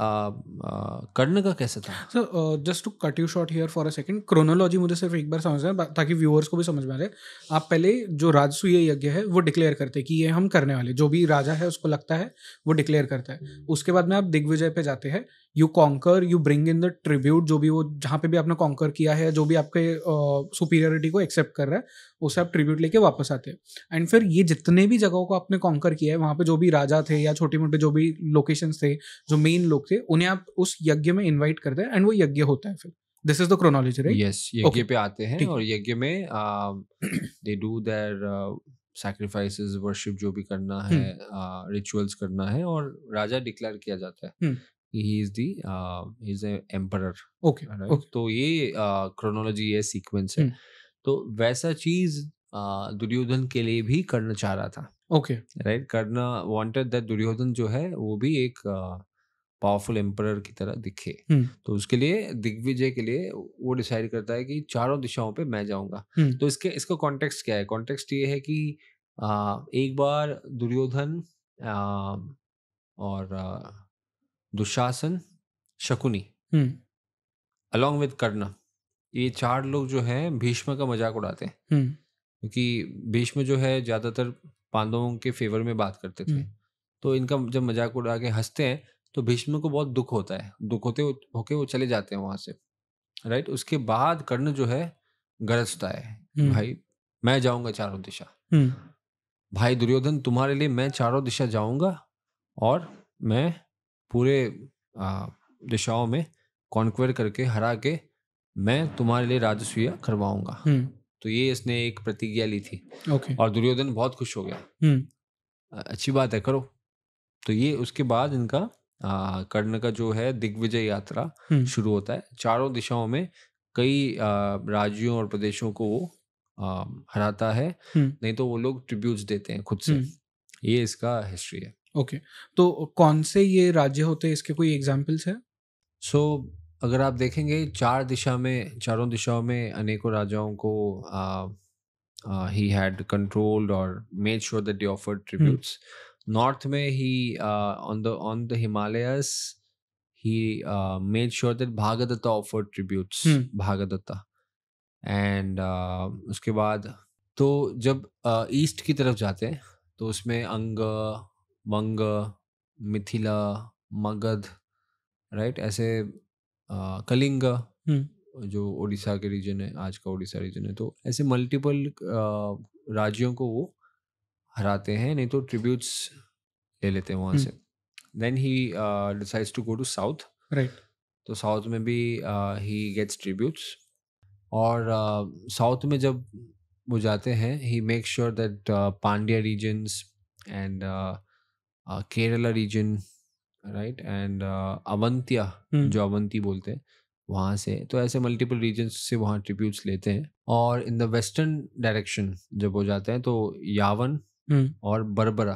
कर्ण का कैसे था sir just to cut you short here for a second chronology मुझे सिर्फ एक बार समझना ताकि व्यूअर्स को भी समझ में आ जाए आप पहले जो राजसूय यज्ञ है वो डिक्लेयर करते हैं कि ये हम करने वाले जो भी राजा है उसको लगता है वो डिक्लेयर करता है उसके बाद में आप दिग्विजय पे जाते हैं you conquer you bring in the tribute जो भी वो जहाँ पे भी आपने कॉन्कर किया है जो भी आपके सुपीरियरिटी uh, को एक्सेप्ट कर रहा है उसे आप ट्रिब्यूट लेके वापस आते हैं एंड फिर ये जितने भी जगहों को आपने कॉन्कर किया है वहाँ पे जो भी राजा थे या छोटे मोटे जो भी लोकेशंस थे जो मेन लोग थे उन्हें आप उस यज्ञ में इन्वाइट करते हैं एंड वो यज्ञ होता है फिर this is the chronology right yes यज्ञ पे आते हैं और यज्ञ में they do their sacrifices worship जो भी करना है रिचुअल्स हम्म। uh, करना है और राजा डिक्लेयर किया जाता है he is the is emperor okay तो ये क्रोनोलॉजी uh, ये सीक्वेंस है हम्म। तो वैसा चीज दुर्योधन के लिए भी करना चाह रहा था ओके राइट करना वांटेड दैट दुर्योधन जो है वो भी एक पावरफुल एम्पर की तरह दिखे हम्म। तो उसके लिए दिग्विजय के लिए वो डिसाइड करता है कि चारों दिशाओं पे मैं जाऊंगा हम्म। तो इसके इसका कॉन्टेक्स्ट क्या है कॉन्टेक्स्ट ये है कि आ, एक बार दुर्योधन आ, और आ, Dushasana Shakuni along hmm. With Karna ये चार लोग जो हैं भीष्म का मजाक उड़ाते हैं हम्म। क्योंकि भीष्म जो है ज़्यादातर पांडवों के फेवर में बात करते थे हम्म। तो इनका जब मजाक उड़ा के हंसते हैं तो भीष्म को बहुत दुख होता है दुख होते होके वो चले जाते हैं वहां से राइट उसके बाद कर्ण जो है गरजता है हम्म। भाई मैं जाऊंगा चारों दिशा भाई दुर्योधन तुम्हारे लिए मैं चारों दिशा जाऊंगा और मैं पूरे दिशाओं में कॉन्क्वेयर करके हरा के मैं तुम्हारे लिए राजसूय करवाऊंगा हम्म। तो ये इसने एक प्रतिज्ञा ली थी ओके और दुर्योधन बहुत खुश हो गया हम्म। अच्छी बात है करो तो ये उसके बाद इनका आ, कर्ण का जो है दिग्विजय यात्रा हम्म। शुरू होता है चारों दिशाओं में कई राज्यों और प्रदेशों को वो आ, हराता है नहीं तो वो लोग ट्रिब्यूट्स देते हैं खुद से ये इसका हिस्ट्री है ओके okay. तो कौन से ये राज्य होते हैं इसके कोई एग्जाम्पल्स है सो so, अगर आप देखेंगे चार दिशा में चारों दिशाओं में अनेकों राजाओं को ही हैड कंट्रोल्ड और made sure that they offered tributes north में he on the on the Himalayas he made sure that Bhagadatta offer tribute Bhagadatta and उसके बाद तो जब ईस्ट uh, की तरफ जाते हैं तो उसमें अंग मंग मिथिला मगध राइट ऐसे कलिंग जो ओडिशा के रीजन है आज का ओडिशा रीजन है तो ऐसे मल्टीपल राज्यों को वो हराते हैं नहीं तो ट्रिब्यूट्स ले लेते हैं वहां से then he decides to go to south right तो साउथ में भी ही गेट्स ट्रिब्यूट्स और साउथ uh, में जब वो जाते हैं he make sure that Pandya regions and Kerala region right and Avantiya जो अवंती बोलते हैं वहाँ से तो ऐसे मल्टीपल रीजन से वहाँ ट्रिब्यूट लेते हैं और इन द वेस्टर्न डायरेक्शन जब हो जाते हैं तो यावन hmm. और बरबरा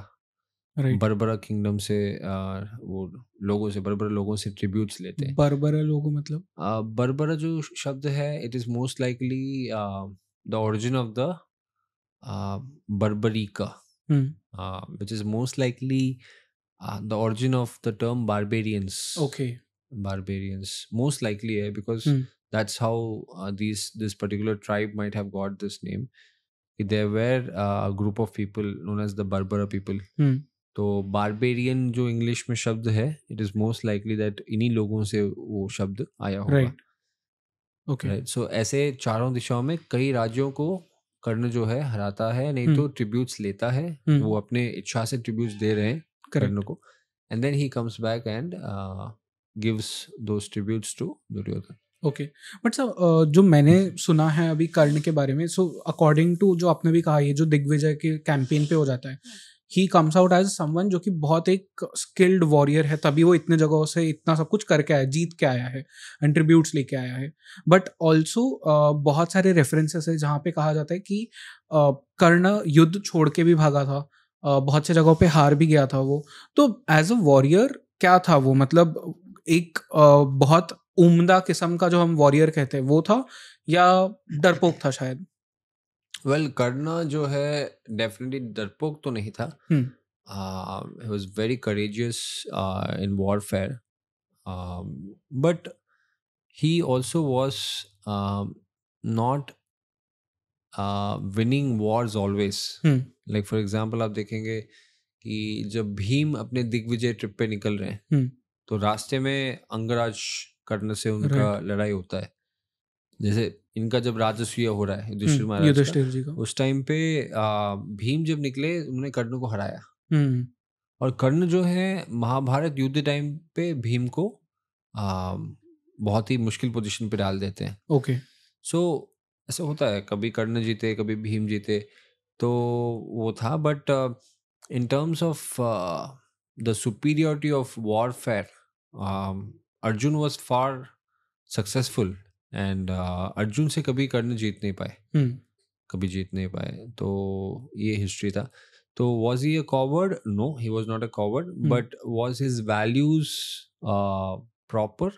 right. बरबरा किंगडम से आ, uh, वो लोगों से बरबरा लोगों से ट्रिब्यूट्स लेते हैं बरबरा लोगों मतलब आ, uh, बरबरा जो शब्द है it is most likely the origin of the Barbari का which is most likely the origin of the term barbarians okay barbarians most likely है because that's how this this particular tribe might have got this name there were group of people known as the Barbar people तो barbarian जो English में शब्द है it is most likely that इन्हीं लोगों से वो शब्द आया होगा राइट ओके सो ऐसे चारों दिशाओं में कई राज्यों को कर्ण जो है हराता है नहीं hmm. तो ट्रिब्यूट्स लेता है hmm. वो अपने इच्छा से ट्रिब्यूट्स दे रहे हैं Rennuku. को and then he comes back and gives those tributes to Duryodhana okay but sir जो मैंने hmm. सुना है अभी कर्ण के बारे में सो अकॉर्डिंग टू जो आपने भी कहा ये जो दिग्विजय के कैंपेन पे हो जाता है he comes out as someone जो कि बहुत एक स्किल्ड वॉरियर है तभी वो इतने जगहों से इतना सब कुछ करके आया जीत के आया है एंट्रीब्यूट्स लेके आया है बट ऑल्सो uh, बहुत सारे रेफरेंसेस है जहाँ पे कहा जाता है कि uh, कर्ण युद्ध छोड़ के भी भागा था बहुत से जगहों पे हार भी गया था वो तो एज अ वॉरियर क्या था वो मतलब एक बहुत उम्दा किस्म का जो हम वॉरियर कहते हैं वो था या डरपोक था शायद वेल well, करना जो है डेफिनेटली डरपोक तो नहीं था was very courageous in warfare but he also was not winning wars always like for example आप देखेंगे कि जब भीम अपने दिग्विजय ट्रिप पे निकल रहे हैं hmm. तो रास्ते में अंगराज कर्ण से उनका लड़ाई होता है जैसे इनका जब राजस्वीय हो रहा है hmm. युधिष्ठिर महाराज उस टाइम पे भीम जब निकले उन्होंने कर्ण को हराया hmm. और कर्ण जो है महाभारत युद्ध टाइम पे भीम को आ, बहुत ही मुश्किल पोजीशन पे डाल देते हैं ओके सो ऐसा होता है कभी कर्ण जीते कभी भीम जीते तो वो था but in terms of the superiority of warfare Arjuna was far successful and Arjuna से कभी कर्ण जीत नहीं पाए कभी जीत नहीं पाए तो ये हिस्ट्री था तो was he a coward no he was not a coward but was his values proper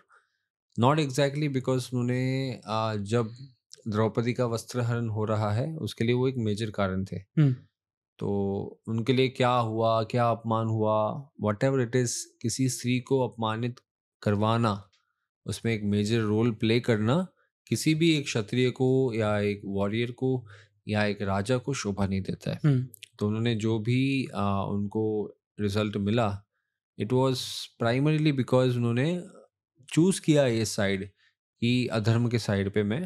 not exactly because उन्होंने uh, जब द्रौपदी का वस्त्र हरण हो रहा है उसके लिए वो एक मेजर कारण थे तो उनके लिए क्या हुआ क्या अपमान हुआ वट एवर इट इज किसी स्त्री को अपमानित करवाना उसमें एक मेजर रोल प्ले करना किसी भी एक क्षत्रिय को या एक वॉरियर को या एक राजा को शोभा नहीं देता है तो उन्होंने जो भी आ, उनको रिजल्ट मिला इट वॉज प्राइमरीली बिकॉज उन्होंने चूज़ किया ये साइड कि अधर्म के साइड पे मैं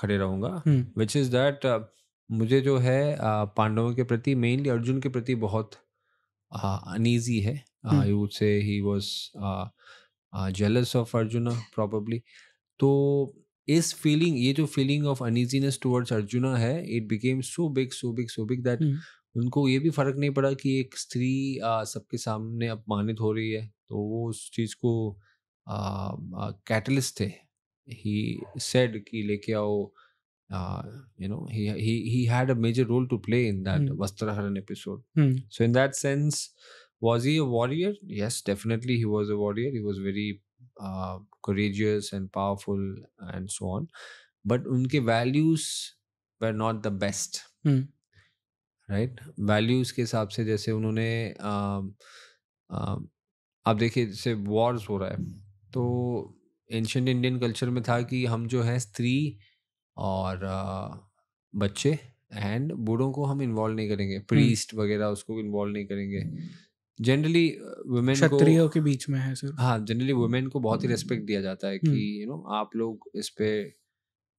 खड़े रहूंगा विच इज़ दैट मुझे जो है uh, पांडवों के प्रति मेनली अर्जुन के प्रति बहुत अनईजी uh, है I would say he was jealous of Arjuna probably तो इस फीलिंग ये जो feeling of uneasiness towards Arjuna है it became so big so big so big that उनको ये भी फर्क नहीं पड़ा कि एक स्त्री uh, सबके सामने अपमानित हो रही है तो वो उस चीज़ को कैटलिस्ट थे ही सेड कि लेके आओ you know he had a major role to play in that vastraharan episode so in that sense was he a warrior yes definitely he was a warrior he was very courageous and powerful and so on but उनके values were not the best right values के हिसाब से जैसे उन्होंने आप देखिए जैसे Wars हो रहा है तो एंशंट इंडियन कल्चर में था कि हम जो है स्त्री और बच्चे एंड बूढ़ों को हम इन्वॉल्व नहीं करेंगे प्रीस्ट वगैरह उसको इन्वॉल्व नहीं करेंगे जनरली वुमेन को के बीच में है सर हाँ जनरली वुमेन को बहुत ही रेस्पेक्ट दिया जाता है कि यू नो आप लोग इस पे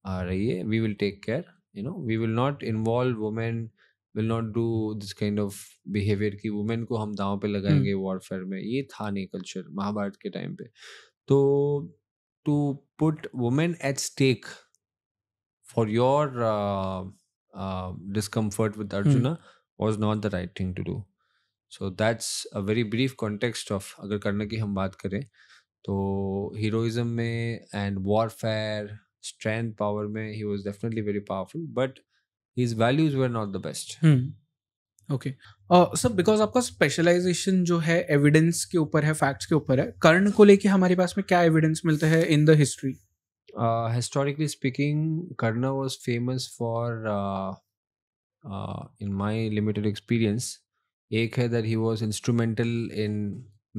आ रहिए we will take care you know we will not involve women will not do this kind of behaviour कि वुमेन को हम दांव पे लगाएंगे वॉरफेयर में ये था नहीं कल्चर महाभारत के टाइम पे तो to put women at stake for your uh, uh, discomfort with hmm. Arjuna was not the right thing to do. So that's a very brief context of agar karna ki hum baat kare, to heroism and warfare, strength, power he was definitely very powerful, but his values were not the best. Hmm. Okay sir because आपका specialisation जो है evidence के ऊपर है facts के ऊपर है कर्ण को लेके हमारे पास में क्या एविडेंस मिलता है in the history historically speaking Karna was famous for in my limited experience एक है that he was instrumental in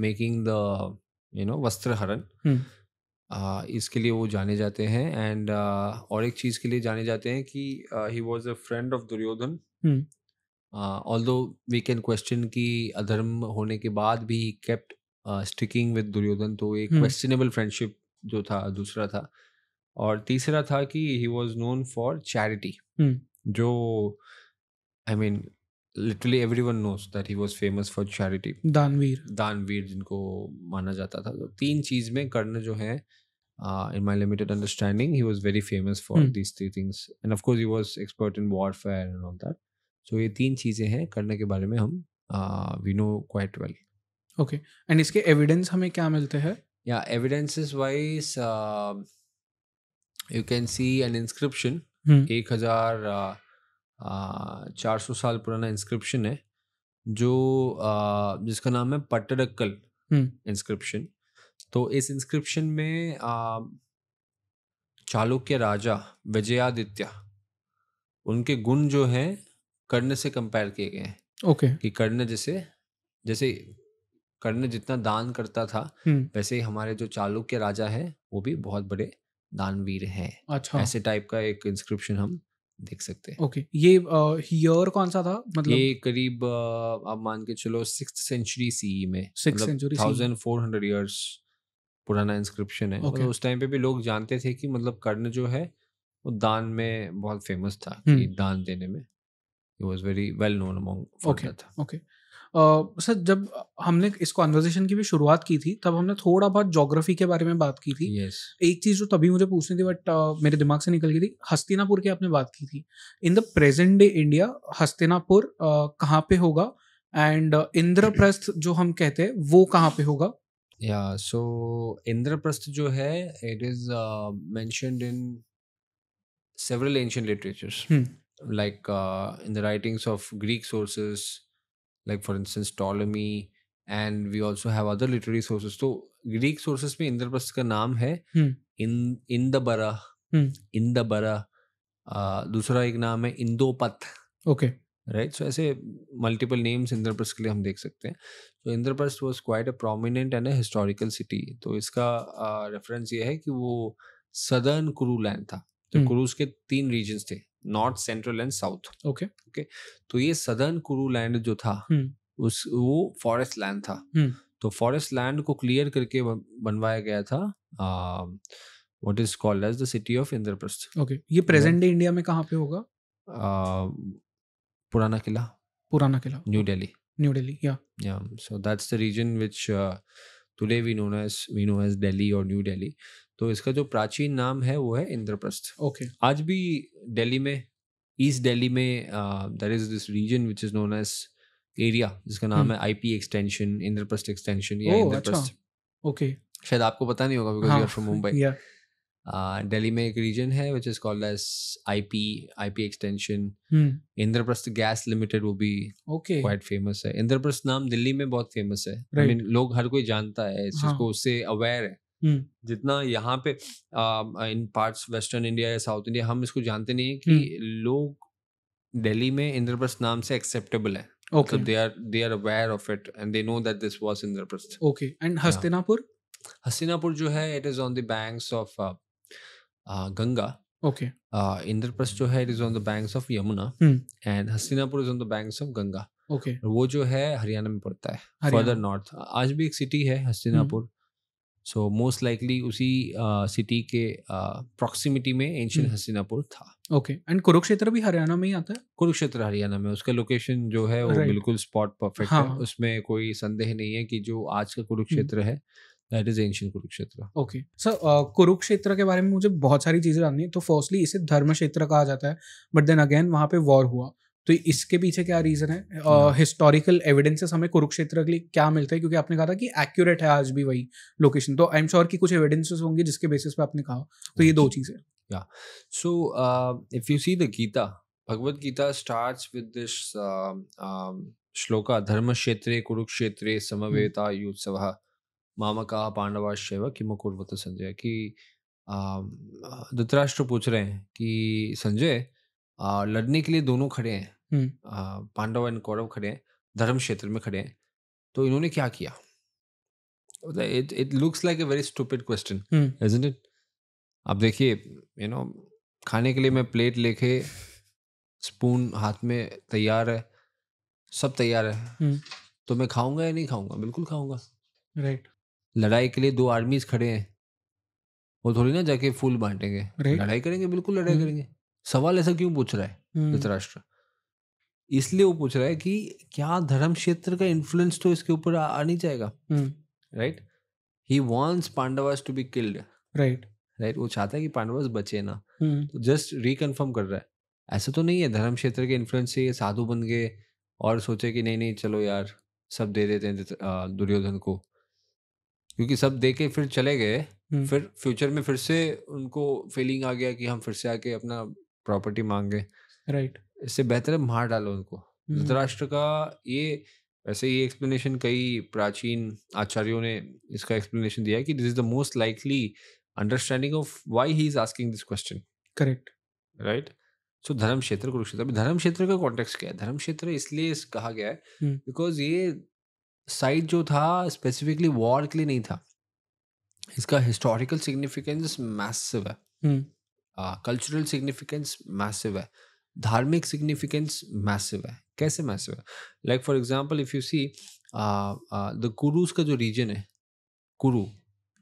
making the you know vastra haran hmm. uh, इसके लिए वो जाने जाते हैं एंड uh, और एक चीज़ के लिए जाने जाते हैं कि he was a friend of Duryodhana hmm. Although we can question कि अधर्म होने के बाद भी केप्ट स्टिकिंग विद दुर्योधन तो एक क्वेश्चनेबल फ्रेंडशिप जो था दूसरा था और तीसरा था कि he was known for charity जो I mean literally everyone knows that he was famous for charity दानवीर दानवीर जिनको माना जाता था तो तीन चीज़ में कर्ण जो है in my limited understanding he was very famous for these three things and of course he was expert in warfare and all that so तो ये तीन चीज़ें हैं करने के बारे में हम we know quite well okay and इसके एविडेंस हमें क्या मिलते हैं या evidences wise you can see an inscription एक हज़ार चार सौ साल पुराना इंस्क्रिप्शन है जो uh, जिसका नाम है पटरक्कल इंस्क्रिप्शन हम्म। तो इस इंस्क्रिप्शन में uh, चालुक्य राजा विजयादित्य उनके गुण जो हैं कर्ण से कंपेयर किए गए हैं ओके okay. कि कर्ण जैसे जैसे कर्ण जितना दान करता था हम्म। वैसे ही हमारे जो चालुक्य राजा है वो भी बहुत बड़े दानवीर हैं अच्छा ऐसे टाइप का एक इंस्क्रिप्शन हम देख सकते हैं ओके okay. ये ईयर कौन सा था मतलब ये करीब आप मान के चलो सिक्स सेंचुरी सीई में थाउजेंड फोर हंड्रेड ईयर्स पुराना इंस्क्रिप्शन है okay. मतलब उस टाइम पे भी लोग जानते थे कि मतलब कर्ण जो है वो दान में बहुत फेमस था कि हम्म। दान देने में he was very well known among okay okay sir जब हमने इस कॉन्वर्जेशन की भी शुरुआत की थी तब हमने थोड़ा बहुत जोग्राफी के बारे में बात की थी yes. एक चीज़ जो तभी मुझे पूछनी थी बट uh, मेरे दिमाग से निकल गई थी हस्तिनापुर की आपने बात की थी in the present day India Hastinapur uh, कहाँ पे होगा एंड uh, इंद्रप्रस्थ जो हम कहते हैं वो कहाँ पे होगा या सो इंद्रप्रस्थ जो है it is mentioned in several ancient literatures like uh, in the writings of Greek sources, like for instance Ptolemy, and we also have other literary sources. So Greek sources में इंद्रप्रस्थ का नाम है इन इन द बरा in the बरा दूसरा एक नाम है इंदोपथ ओके राइट सो ऐसे मल्टीपल नेम्स इंद्रप्रस्थ के लिए हम देख सकते हैं तो Indraprastha was quite a prominent and a historical city तो इसका रेफरेंस ये है कि वो सदर्न कुरू लैंड था तो कुरूस के तीन रीजन्स थे north central and south okay okay तो ये सदर्न कुरु लैंड जो था हम्म। उस वो फॉरेस्ट लैंड था हम्म। तो फॉरेस्ट लैंड को क्लियर करके बनवाया गया था what is called as the city of Indraprastha okay ये प्रेजेंट डे इंडिया में कहाँ पे होगा पुराना किला पुराना किला न्यू दिल्ली न्यू दिल्ली या या so that's the reason which today we know as we know as Delhi और न्यू दिल्ली तो इसका जो प्राचीन नाम है वो है इंद्रप्रस्थ ओके okay. आज भी दिल्ली में ईस्ट दिल्ली में there is this region which is known as area जिसका नाम hmm. है आईपी एक्सटेंशन इंद्रप्रस्थ एक्सटेंशन या oh, इंद्रप्रस्थ ओके अच्छा। शायद आपको पता नहीं होगा because you are from Mumbai Delhi में एक रीजन है which is called as IP IP extension Indraprastha gas limited वो भी ओके क्वाइट फेमस है इंद्रप्रस्थ नाम दिल्ली में बहुत फेमस है आई मीन लोग हर कोई जानता है हाँ. इसको उससे अवेयर है जितना यहाँ पे इन पार्ट्स वेस्टर्न इंडिया या साउथ इंडिया हम इसको जानते नहीं है कि लोग दिल्ली में इंद्रप्रस्थ नाम से एक्सेप्टेबल है okay they are they are aware of it and they know that this was Indraprastha okay and हाँ। हस्तिनापुर हस्तिनापुर जो है it is on the banks of Ganga okay Indraprastha जो है it is on the banks of Yamuna and Hastinapur is on the banks of Ganga okay वो जो है हरियाणा में पड़ता है फर्दर नॉर्थ आज भी एक सिटी है हस्तिनापुर सो मोस्ट लाइकली उसी सिटी के प्रॉक्सिमिटी में एंशियन हम्म। हसीनापुर था ओके एंड कुरुक्षेत्र भी हरियाणा में ही आता है कुरुक्षेत्र हरियाणा में उसका लोकेशन जो है वो बिल्कुल स्पॉट परफेक्ट है हाँ, हाँ। उसमें कोई संदेह नहीं है कि जो आज का हम्म। कुरुक्षेत्र है that is ancient Kurukshetra okay sir Kurukshetra के बारे में मुझे बहुत सारी चीज़ें जाननी है तो फर्स्टली इसे धर्म क्षेत्र कहा जाता है बट देन अगेन वहां पे वॉर हुआ तो इसके पीछे क्या रीज़न है हिस्टोरिकल हाँ। एविडेंसेस हमें कुरुक्षेत्र के लिए क्या मिलता है क्योंकि आपने कहा था कि एक्यूरेट है आज भी वही लोकेशन तो आई एम श्योर कि कुछ एविडेंसेस होंगे जिसके बेसिस पे आपने कहा तो ये दो चीज़ें या so if you see the Gita Bhagavad Gita starts with this shloka धर्म क्षेत्र कुरुक्षेत्र समवेता युत्सव मामका पांडवा शैव किम कुर्वत संजय कि धृतराष्ट्र पूछ रहे हैं कि संजय uh, लड़ने के लिए दोनों खड़े हैं पांडव एंड कौरव खड़े हैं धर्म क्षेत्र में खड़े हैं तो इन्होंने क्या किया मतलब it it looks like a very stupid question आप देखिए यू नो खाने के लिए मैं प्लेट लेके स्पून हाथ में तैयार है सब तैयार है हुँ, तो मैं खाऊंगा या नहीं खाऊंगा बिल्कुल खाऊंगा राइट लड़ाई के लिए दो आर्मीज खड़े हैं वो थोड़ी ना जाके फूल बांटेंगे लड़ाई करेंगे बिल्कुल लड़ाई करेंगे सवाल ऐसा क्यों पूछ रहा है धृतराष्ट्र इसलिए वो पूछ रहा है कि क्या धर्म क्षेत्र का इन्फ्लुएंस तो इसके ऊपर आनी जाएगा right he wants Pandavas to be killed right right वो चाहता है कि पांडवास बचे ना हम्म। तो जस्ट रिकन्फर्म कर रहा है ऐसा तो नहीं है धर्म क्षेत्र के इन्फ्लुएंस से ये साधु बन गए और सोचे कि नहीं नहीं चलो यार सब दे देते हैं दुर्योधन को क्योंकि सब दे के फिर चले गए हम्म। फिर फ्यूचर में फिर से उनको फीलिंग आ गया कि हम फिर से आके अपना प्रॉपर्टी मांगे राइट right. इससे बेहतर है मार डालो उनको धृतराष्ट्र का ये वैसे ये एक्सप्लेनेशन कई प्राचीन आचार्यों ने इसका एक्सप्लेनेशन दिया है कि this is the most likely understanding of why he is asking this question correct right so धर्म क्षेत्र कुरुक्षेत्र अभी धर्म क्षेत्र का कॉन्टेक्स क्या है धर्म क्षेत्र इसलिए कहा गया है बिकॉज ये साइट जो था स्पेसिफिकली वॉर के लिए नहीं था इसका हिस्टोरिकल सिग्निफिकेंस मैसिव है कल्चरल सिग्निफिकेंस मैसिव है धार्मिक सिग्निफिकेंस मैसिव है कैसे मैसिव है like for example if you see the Kurus का जो रीजन है कुरु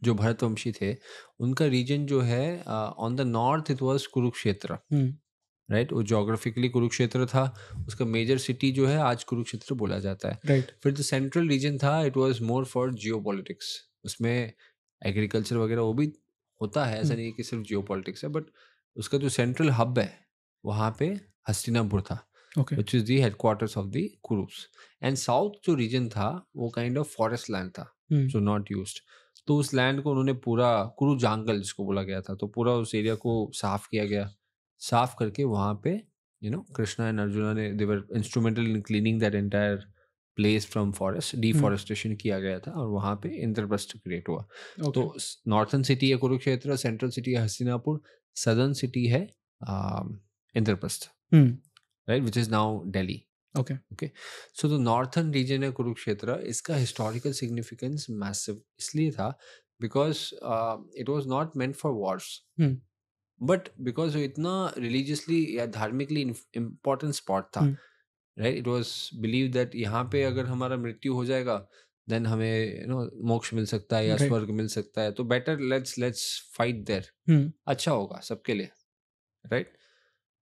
जो भरतवंशी थे उनका रीजन जो है on the north it was Kurukshetra right वो जोग्राफिकली कुरुक्षेत्र था उसका मेजर सिटी जो है आज कुरुक्षेत्र बोला जाता है राइट right. फिर जो सेंट्रल रीजन था इट वॉज मोर फॉर जियो उसमें एग्रीकल्चर वगैरह वो भी होता है ऐसा हम्म। नहीं कि सिर्फ जियो है बट उसका जो सेंट्रल हब है वहाँ पे हस्तिनापुर था which is the headquarters of the Kurus and south जो रीजन था वो काइंड ऑफ फॉरेस्ट लैंड था जो नॉट यूज तो उस लैंड को उन्होंने पूरा कुरु जंगल जिसको बोला गया था तो पूरा उस एरिया को साफ किया गया साफ करके वहाँ पे you know Krishna and Arjuna ने they were instrumental in cleaning that entire place from forest deforestation किया गया था और वहाँ पे इंद्रप्रस्थ क्रिएट हुआ okay. तो नॉर्थन सिटी है कुरुक्षेत्र सेंट्रल सिटी है हस्तिनापुर सदर्न सिटी है um, Indraprastha right which is now Delhi okay okay so the northern region है कुरुक्षेत्र इसका हिस्टोरिकल सिग्निफिकेंस मैसिव इसलिए था because it was not meant for Wars but because वो इतना रिलीजियसली या धार्मिकली इम्पोर्टेंट स्पॉट था right it was believe that यहाँ पे अगर हमारा मृत्यु हो जाएगा देन हमें यू नो मोक्ष मिल सकता है या स्वर्ग मिल सकता है तो better let's let's fight there अच्छा होगा सबके लिए राइट right?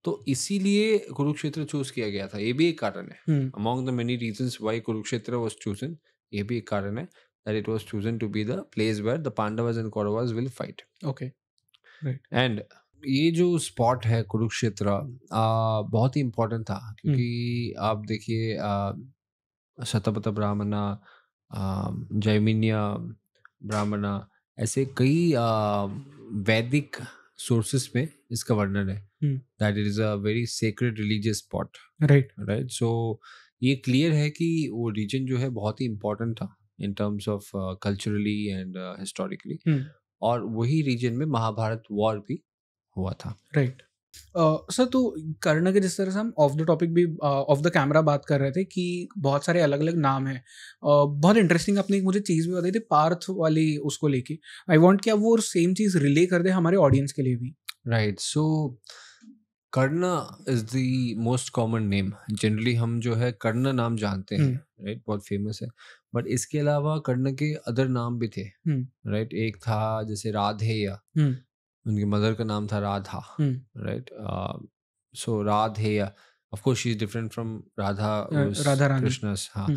तो इसीलिए कुरुक्षेत्र चूज किया गया था ये भी एक कारण है among the many region why Kurukshetra was chosen ये भी एक कारण है that it was chosen to be the place where the Pandavas and Kauravas will fight okay and ये जो स्पॉट है कुरुक्षेत्र बहुत ही इम्पोर्टेंट था क्योंकि आप देखिए शतपथ ब्राह्मणा जयमिनिया ब्राह्मणा ऐसे कई वैदिक सोर्सेस में इसका वर्णन है hmm. that it is a very sacred religious spot right right so ये क्लियर है कि वो रीजन जो है बहुत ही इम्पोर्टेंट था in terms of culturally and historically और वही रीजन में महाभारत वॉर भी हुआ था राइट right. सर तो कर्ण के जिस तरह से हम ऑफ द टॉपिक भी ऑफ द कैमरा बात कर रहे थे कि बहुत सारे अलग अलग नाम हैं uh, बहुत इंटरेस्टिंग आपने मुझे चीज़ भी बताई थी पार्थ वाली उसको लेके आई वांट क्या वो सेम चीज़ रिले कर दे हमारे ऑडियंस के लिए भी right right, so so, Karna is the most common name generally हम जो है कर्ण नाम जानते हैं राइट हम्म। बहुत फेमस है बट इसके अलावा कर्ण के अदर नाम भी थे राइट हम्म। एक था जैसे राधेया हम्म। उनके मदर का नाम था Radha right so Radheya of course she is different from Radha Radha Krishna's हाँ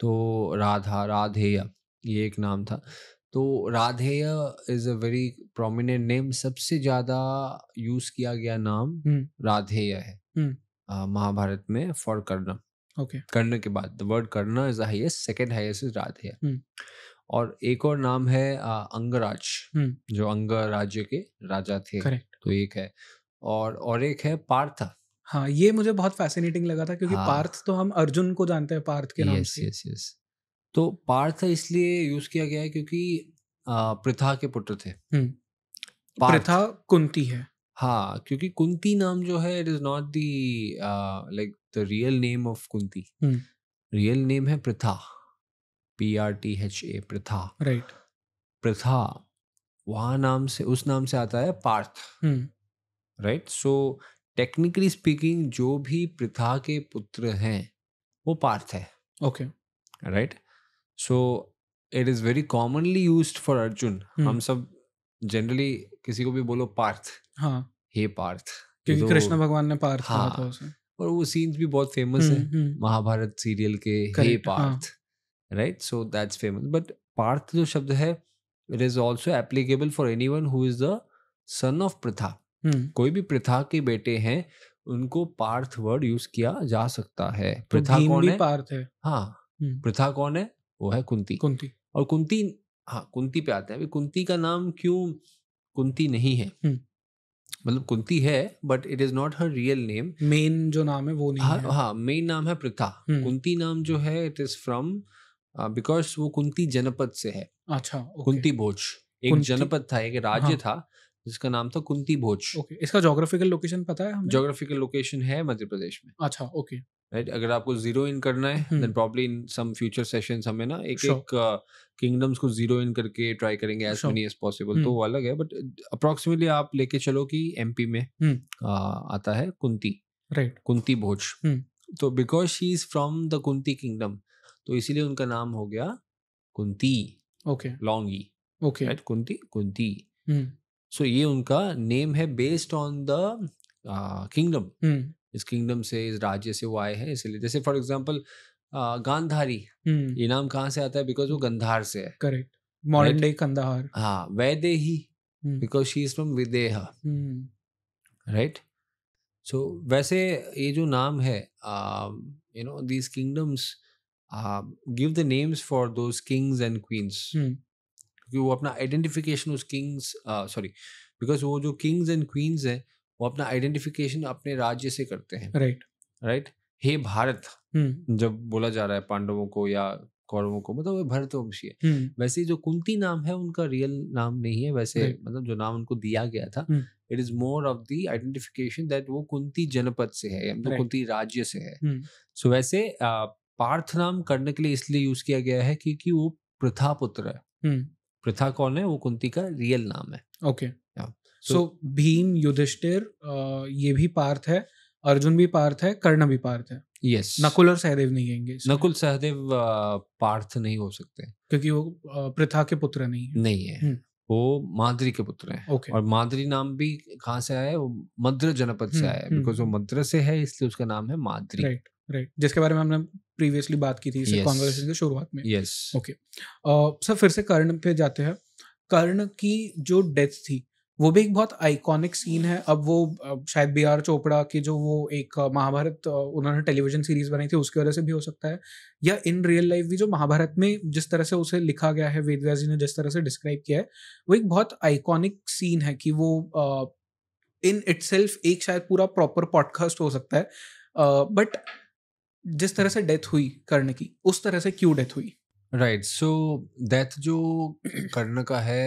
तो राधा राधेया ये एक नाम था तो Radheya is a very prominent name सबसे ज्यादा यूज किया गया नाम हम्म। राधेय है हम्म। महाभारत में फॉर कर्ण ओके कर्ण के बाद the word Karna is highest second highest is Radheya हम्म। और एक और नाम है अंगराज जो अंग राज्य के राजा थे करेक्ट तो एक है और और एक है पार्थ हाँ ये मुझे बहुत फैसिनेटिंग लगा था क्योंकि हाँ, पार्थ तो हम अर्जुन को जानते हैं पार्थ के नाम से यस यस तो पार्थ इसलिए यूज किया गया है क्योंकि प्रथा के पुत्र थे प्रथा कुंती है हाँ क्योंकि कुंती नाम जो है it is not the like the real name of Kunti real name है Pritha P R T H A Pritha right प्रथा वहां नाम से उस नाम से आता है Partha right so technically speaking जो भी प्रथा के पुत्र हैं वो पार्थ है okay okay. Right right? So it is very commonly use for Arjun हम सब जनरली किसी को भी बोलो पार्थ हाँ हे पार्थ क्योंकि तो कृष्ण भगवान ने पार्थ हाँ, था उसे और वो सीन्स भी बहुत फेमस हम्म, है हम्म। महाभारत सीरियल के हे हाँ। Partha right so that's famous but Partha जो शब्द है it is also applicable for anyone who is the son of Pritha हम्म। कोई भी प्रथा के बेटे हैं उनको पार्थ वर्ड यूज किया जा सकता है तो प्रथा कौन है पार्थ है हाँ प्रथा कौन है वो है कुंती कुंती और कुंती हाँ कुंती पे आते हैं अभी कुंती का नाम क्यों कुंती नहीं है मतलब कुंती है but it is not her real name main जो नाम है वो नहीं हाँ, है हाँ मेन नाम है प्रथा कुंती नाम जो है इट इज फ्रॉम बिकॉज वो कुंती जनपद से है अच्छा okay. कुंती भोज एक जनपद था एक राज्य हाँ, था जिसका नाम था कुंती भोज ओके okay. इसका जोग्राफिकल लोकेशन पता है जोग्राफिकल लोकेशन है मध्य प्रदेश में अच्छा ओके okay. Right right? अगर आपको जीरो इन करना है then probably in some future session हमें ना एक sure. एक किंगडम्स uh, को जीरो इन करके ट्राई करेंगे एज मनी एज पॉसिबल तो हम्म। वो अलग है बट अप्रोक्सीमेटली uh, आप लेके चलो कि एमपी में आ, हम्म। uh, आता है कुंती राइट right. कुंती भोज हम्म। तो because she is from the Kunti kingdom तो इसीलिए उनका नाम हो गया कुंती ओके लॉन्गी ओके कुंती कुंती सो ये उनका नेम है बेस्ड ऑन द किंगडम इस किंगडम से इस राज्य से वो आए हैं इसलिए जैसे फॉर एग्जाम्पल गांधारी ये नाम कहाँ से आता है बिकॉज वो गंधार से है करेक्ट मॉडर्न डे कंधार हाँ he because she is from Videha right so वैसे ये जो नाम है you know these kingdoms give the names for those kings and queens क्योंकि वो अपना आइडेंटिफिकेशन उस किंग्स सॉरी बिकॉज वो जो किंग्स एंड क्वींस हैं वो अपना आइडेंटिफिकेशन अपने राज्य से करते हैं राइट राइट हे भारत हम्म। जब बोला जा रहा है पांडवों को या कौरवों को मतलब वो भरतवंशी है हम्म। वैसे जो कुंती नाम है उनका रियल नाम नहीं है वैसे right. मतलब जो नाम उनको दिया गया था it is more of the identification that वो कुंती जनपद से है मतलब right. कुंती राज्य से है सो हम्म। so, वैसे पार्थ नाम करने के लिए इसलिए यूज किया गया है क्योंकि वो प्रथा पुत्र है पृथा कौन है वो कुंती का रियल नाम है ओके सो तो भीम युधिष्ठिर ये भी पार्थ है अर्जुन भी पार्थ है कर्ण भी पार्थ है यस yes. नकुल और सहदेव नहीं कहेंगे नकुल सहदेव पार्थ नहीं हो सकते क्योंकि वो प्रथा के पुत्र नहीं है नहीं है हम्म। वो माद्री के पुत्र हैं okay. और माद्री नाम भी कहाँ से आया है वो मद्र जनपद से हम्म, आया है बिकॉज हम्म, वो मद्र से है इसलिए उसका नाम है माद्री right. Right right. जिसके बारे में हमने प्रीवियसली बात की थी yes. कॉन्वर्सेशन की शुरुआत में यस ओके सर फिर से कर्ण पे जाते हैं कर्ण की जो डेथ थी वो भी एक बहुत आइकॉनिक सीन है अब वो शायद बी आर चोपड़ा की जो वो एक महाभारत उन्होंने टेलीविजन सीरीज बनाई थी उसकी वजह से भी हो सकता है या इन रियल लाइफ भी जो महाभारत में जिस तरह से उसे लिखा गया है वेद व्यास जी ने जिस तरह से डिस्क्राइब किया है वो एक बहुत आइकॉनिक सीन है कि वो इन इट्सल्फ एक शायद पूरा प्रॉपर पॉडकास्ट हो सकता है बट uh, जिस तरह से डेथ हुई कर्ण की उस तरह से क्यों डेथ हुई राइट सो डेथ जो कर्ण का है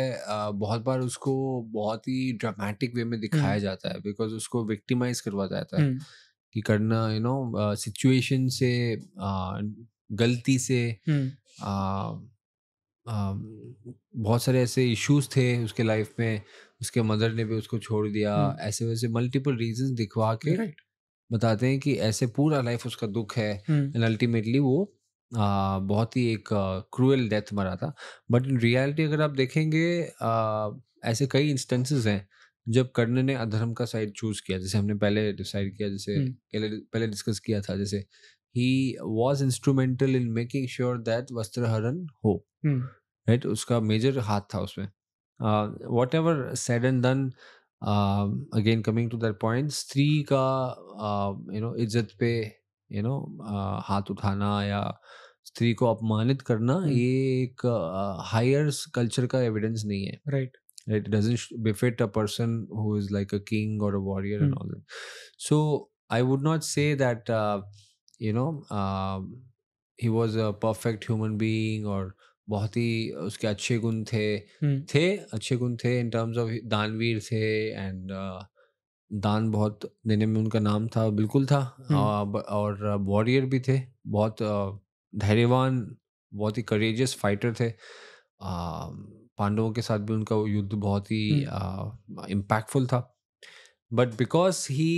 बहुत बार उसको बहुत ही ड्रामेटिक वे में हम्म। दिखाया hmm. जाता है बिकॉज उसको विक्टिमाइज करवा जाता है hmm. कि कर्ण यू नो सिचुएशन से uh, गलती से hmm. uh, Uh, बहुत सारे ऐसे इश्यूज थे उसके लाइफ में उसके मदर ने भी उसको छोड़ दिया हम्म। ऐसे वैसे मल्टीपल रीजंस दिखवा के right. बताते हैं कि ऐसे पूरा लाइफ उसका दुख है एंड अल्टीमेटली वो आ, बहुत ही एक क्रूएल डेथ मरा था बट इन रियलिटी अगर आप देखेंगे आ, ऐसे कई इंस्टेंसेस हैं जब कर्ण ने अधर्म का साइड चूज किया जैसे हमने पहले डिसाइड किया जैसे पहले डिस्कस किया था जैसे he was instrumental in making sure that वस्त्र हरण हो राइट उसका मेजर हाथ था उसमें what said and done again coming to that point स्त्री का यू uh, नो इज्जत पे यू नो uh, हाथ उठाना या स्त्री को अपमानित करना ये एक हायर uh, कल्चर का एविडेंस नहीं है right right doesn't befit a person who is like a king और a warrior and all that so I would not say that you know he was a perfect human being और बहुत ही उसके अच्छे गुण थे हुँ. थे अच्छे गुण थे इन टर्म्स ऑफ दानवीर थे एंड uh, दान बहुत देने में उनका नाम था बिल्कुल था और वॉरियर भी थे बहुत धैर्यवान बहुत ही करेजियस फाइटर थे पांडवों के साथ भी उनका युद्ध बहुत ही इम्पैक्टफुल था but because he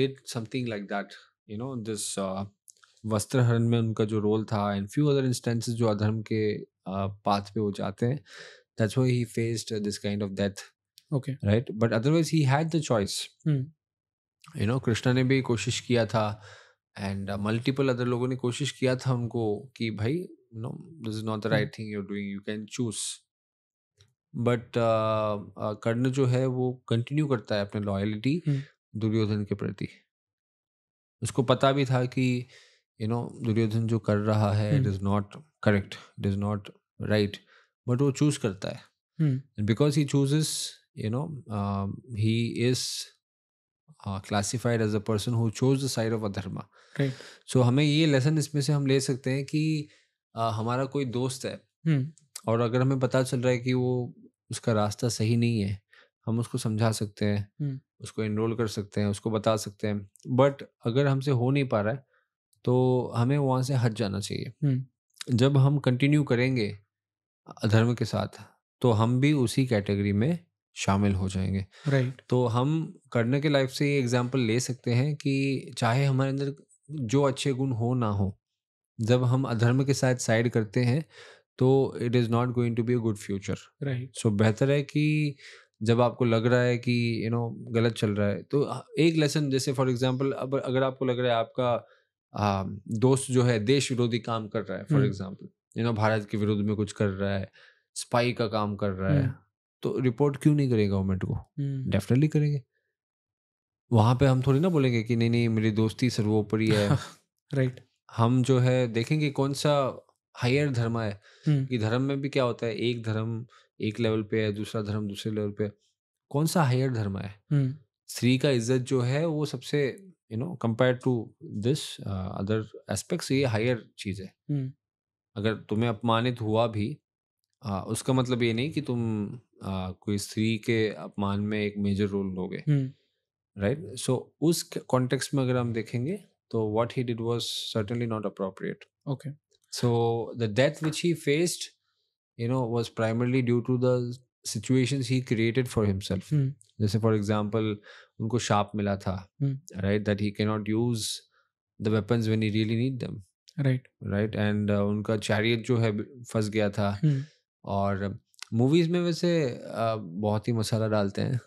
did something like that you know this वस्त्र हरण में उनका जो रोल था एंड फ्यू अदर इंस्टेंसेस जो अधर्म के पाथ पे वो जाते हैं that's why he faced this kind of death okay right but otherwise he had the choice you know Krishna ने भी कोशिश किया था एंड मल्टीपल अदर लोगों ने कोशिश किया था उनको कि भाई no this is not the right thing you are doing you can choose but Karna जो है वो कंटिन्यू करता है अपने लॉयलिटी hmm. दुर्योधन के प्रति उसको पता भी था कि यू नो दुर्योधन जो कर रहा है it is not correct it is not right but वो चूज करता है because he chooses you know he is classified as a person who chose the side of a अधर्मा सो हमें ये लेसन इसमें से हम ले सकते हैं कि uh, हमारा कोई दोस्त है hmm. और अगर हमें पता चल रहा है कि वो उसका रास्ता सही नहीं है हम उसको समझा सकते हैं hmm. उसको इनरोल कर सकते हैं उसको बता सकते हैं बट अगर हमसे हो नहीं पा रहा है तो हमें वहाँ से हट जाना चाहिए जब हम कंटिन्यू करेंगे धर्म के साथ तो हम भी उसी कैटेगरी में शामिल हो जाएंगे राइट right. तो हम करने के लाइफ से ये एग्जाम्पल ले सकते हैं कि चाहे हमारे अंदर जो अच्छे गुण हो ना हो जब हम अधर्म के साथ साइड करते हैं तो it is not going to be a good future right so बेहतर है कि जब आपको लग रहा है कि यू you नो know, गलत चल रहा है तो एक लेसन जैसे फॉर एग्जांपल अब अगर आपको लग रहा है आपका Um, दोस्त जो है देश विरोधी काम कर रहा है for example you know Bharat के विरोध में कुछ कर रहा है स्पाई का काम कर रहा है तो रिपोर्ट क्यों नहीं करेगा गवर्नमेंट को डेफिनेटली करेंगे वहां पे हम थोड़ी ना बोलेंगे कि नहीं नहीं मेरी दोस्ती सर्वोपरि है राइट हम जो है देखेंगे कौन सा हायर धर्म है कि धर्म में भी क्या होता है एक धर्म एक लेवल पे है दूसरा धर्म दूसरे लेवल पे कौन सा हायर धर्म है स्त्री का इज्जत जो है वो सबसे you know compare to this other aspects ये हायर चीज़ है अगर तुम्हें अपमानित हुआ भी आ, उसका मतलब ये नहीं कि तुम आ, कोई स्त्री के अपमान में एक मेजर रोल लोगे राइट सो so, उस कॉन्टेक्स्ट में अगर हम देखेंगे तो what he did was certainly not appropriate okay so the death which he faced you know was primarily due to the situations he created for himself जैसे for example उनको शार्प मिला था right that he can use the weapons when he really need them right right and उनका chariot जो है फंस गया था hmm. और मूवीज में वैसे बहुत ही मसाला डालते हैं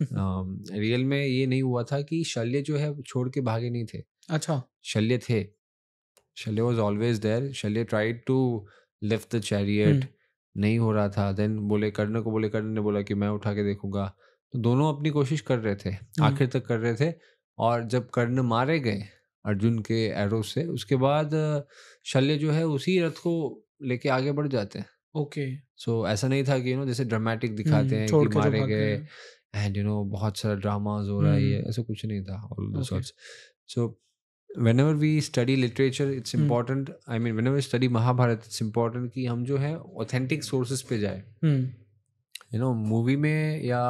रियल में ये नहीं हुआ था कि शल्य जो है छोड़ के भागे नहीं थे अच्छा शल्य थे Shalya was always there Shalya tried to lift the chariot नहीं हो रहा था देन बोले करने को बोले करने ने बोला कि मैं उठा के देखूंगा तो दोनों अपनी कोशिश कर रहे थे आखिर तक कर रहे थे और जब कर्ण मारे गए अर्जुन के एरो से उसके बाद शल्य जो है उसी रथ को लेके आगे बढ़ जाते हैं ओके okay. सो so, ऐसा नहीं था कि यू नो जैसे ड्रामेटिक दिखाते हैं कि मारे गए एंड यू नो बहुत सारा ड्रामाज हो रहा है ऐसा कुछ नहीं था also whenever we study literature it's hmm. important hmm. i mean whenever we study Mahabharata it's important कि हम जो है authentic sources पे जाए यू नो मूवी में या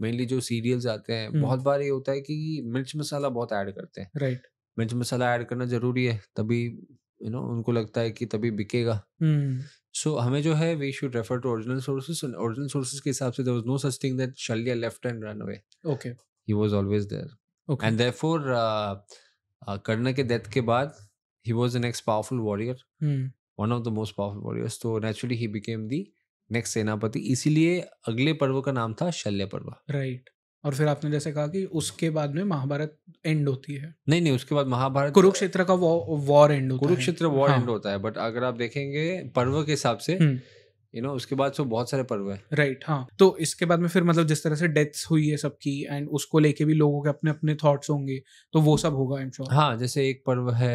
मेनली जो सीरियल्स आते हैं hmm. बहुत बार ये होता है कि मिर्च मसाला बहुत ऐड करते हैं राइट right. मिर्च मसाला ऐड करना जरूरी है तभी यू you नो know, उनको लगता है कि तभी बिकेगा सो hmm. so, हमें जो है we should refer to original sources original sources के हिसाब से there was no such thing that Shalya left and ran away okay he was always there okay and therefore Karna के डेथ के बाद he was the next powerful warrior one of the most powerful warriors तो naturally he became the next सेनापति इसीलिए अगले पर्व का नाम था शल्य पर्व राइट right. और फिर आपने जैसे कहा कि उसके बाद में महाभारत एंड होती है नहीं नहीं उसके बाद महाभारत कुरुक्षेत्र का वॉर एंड होता कुरुक्षेत्र वॉर एंड होता है बट हाँ। अगर आप देखेंगे पर्व के हिसाब से यू you नो know, उसके बाद सो तो बहुत सारे पर्व है राइट right, हाँ तो इसके बाद में फिर मतलब जिस तरह से डेथ्स हुई है सबकी एंड उसको लेके भी लोगों के अपने अपने थॉट्स होंगे तो वो सब होगा आई एम श्योर हाँ जैसे एक पर्व है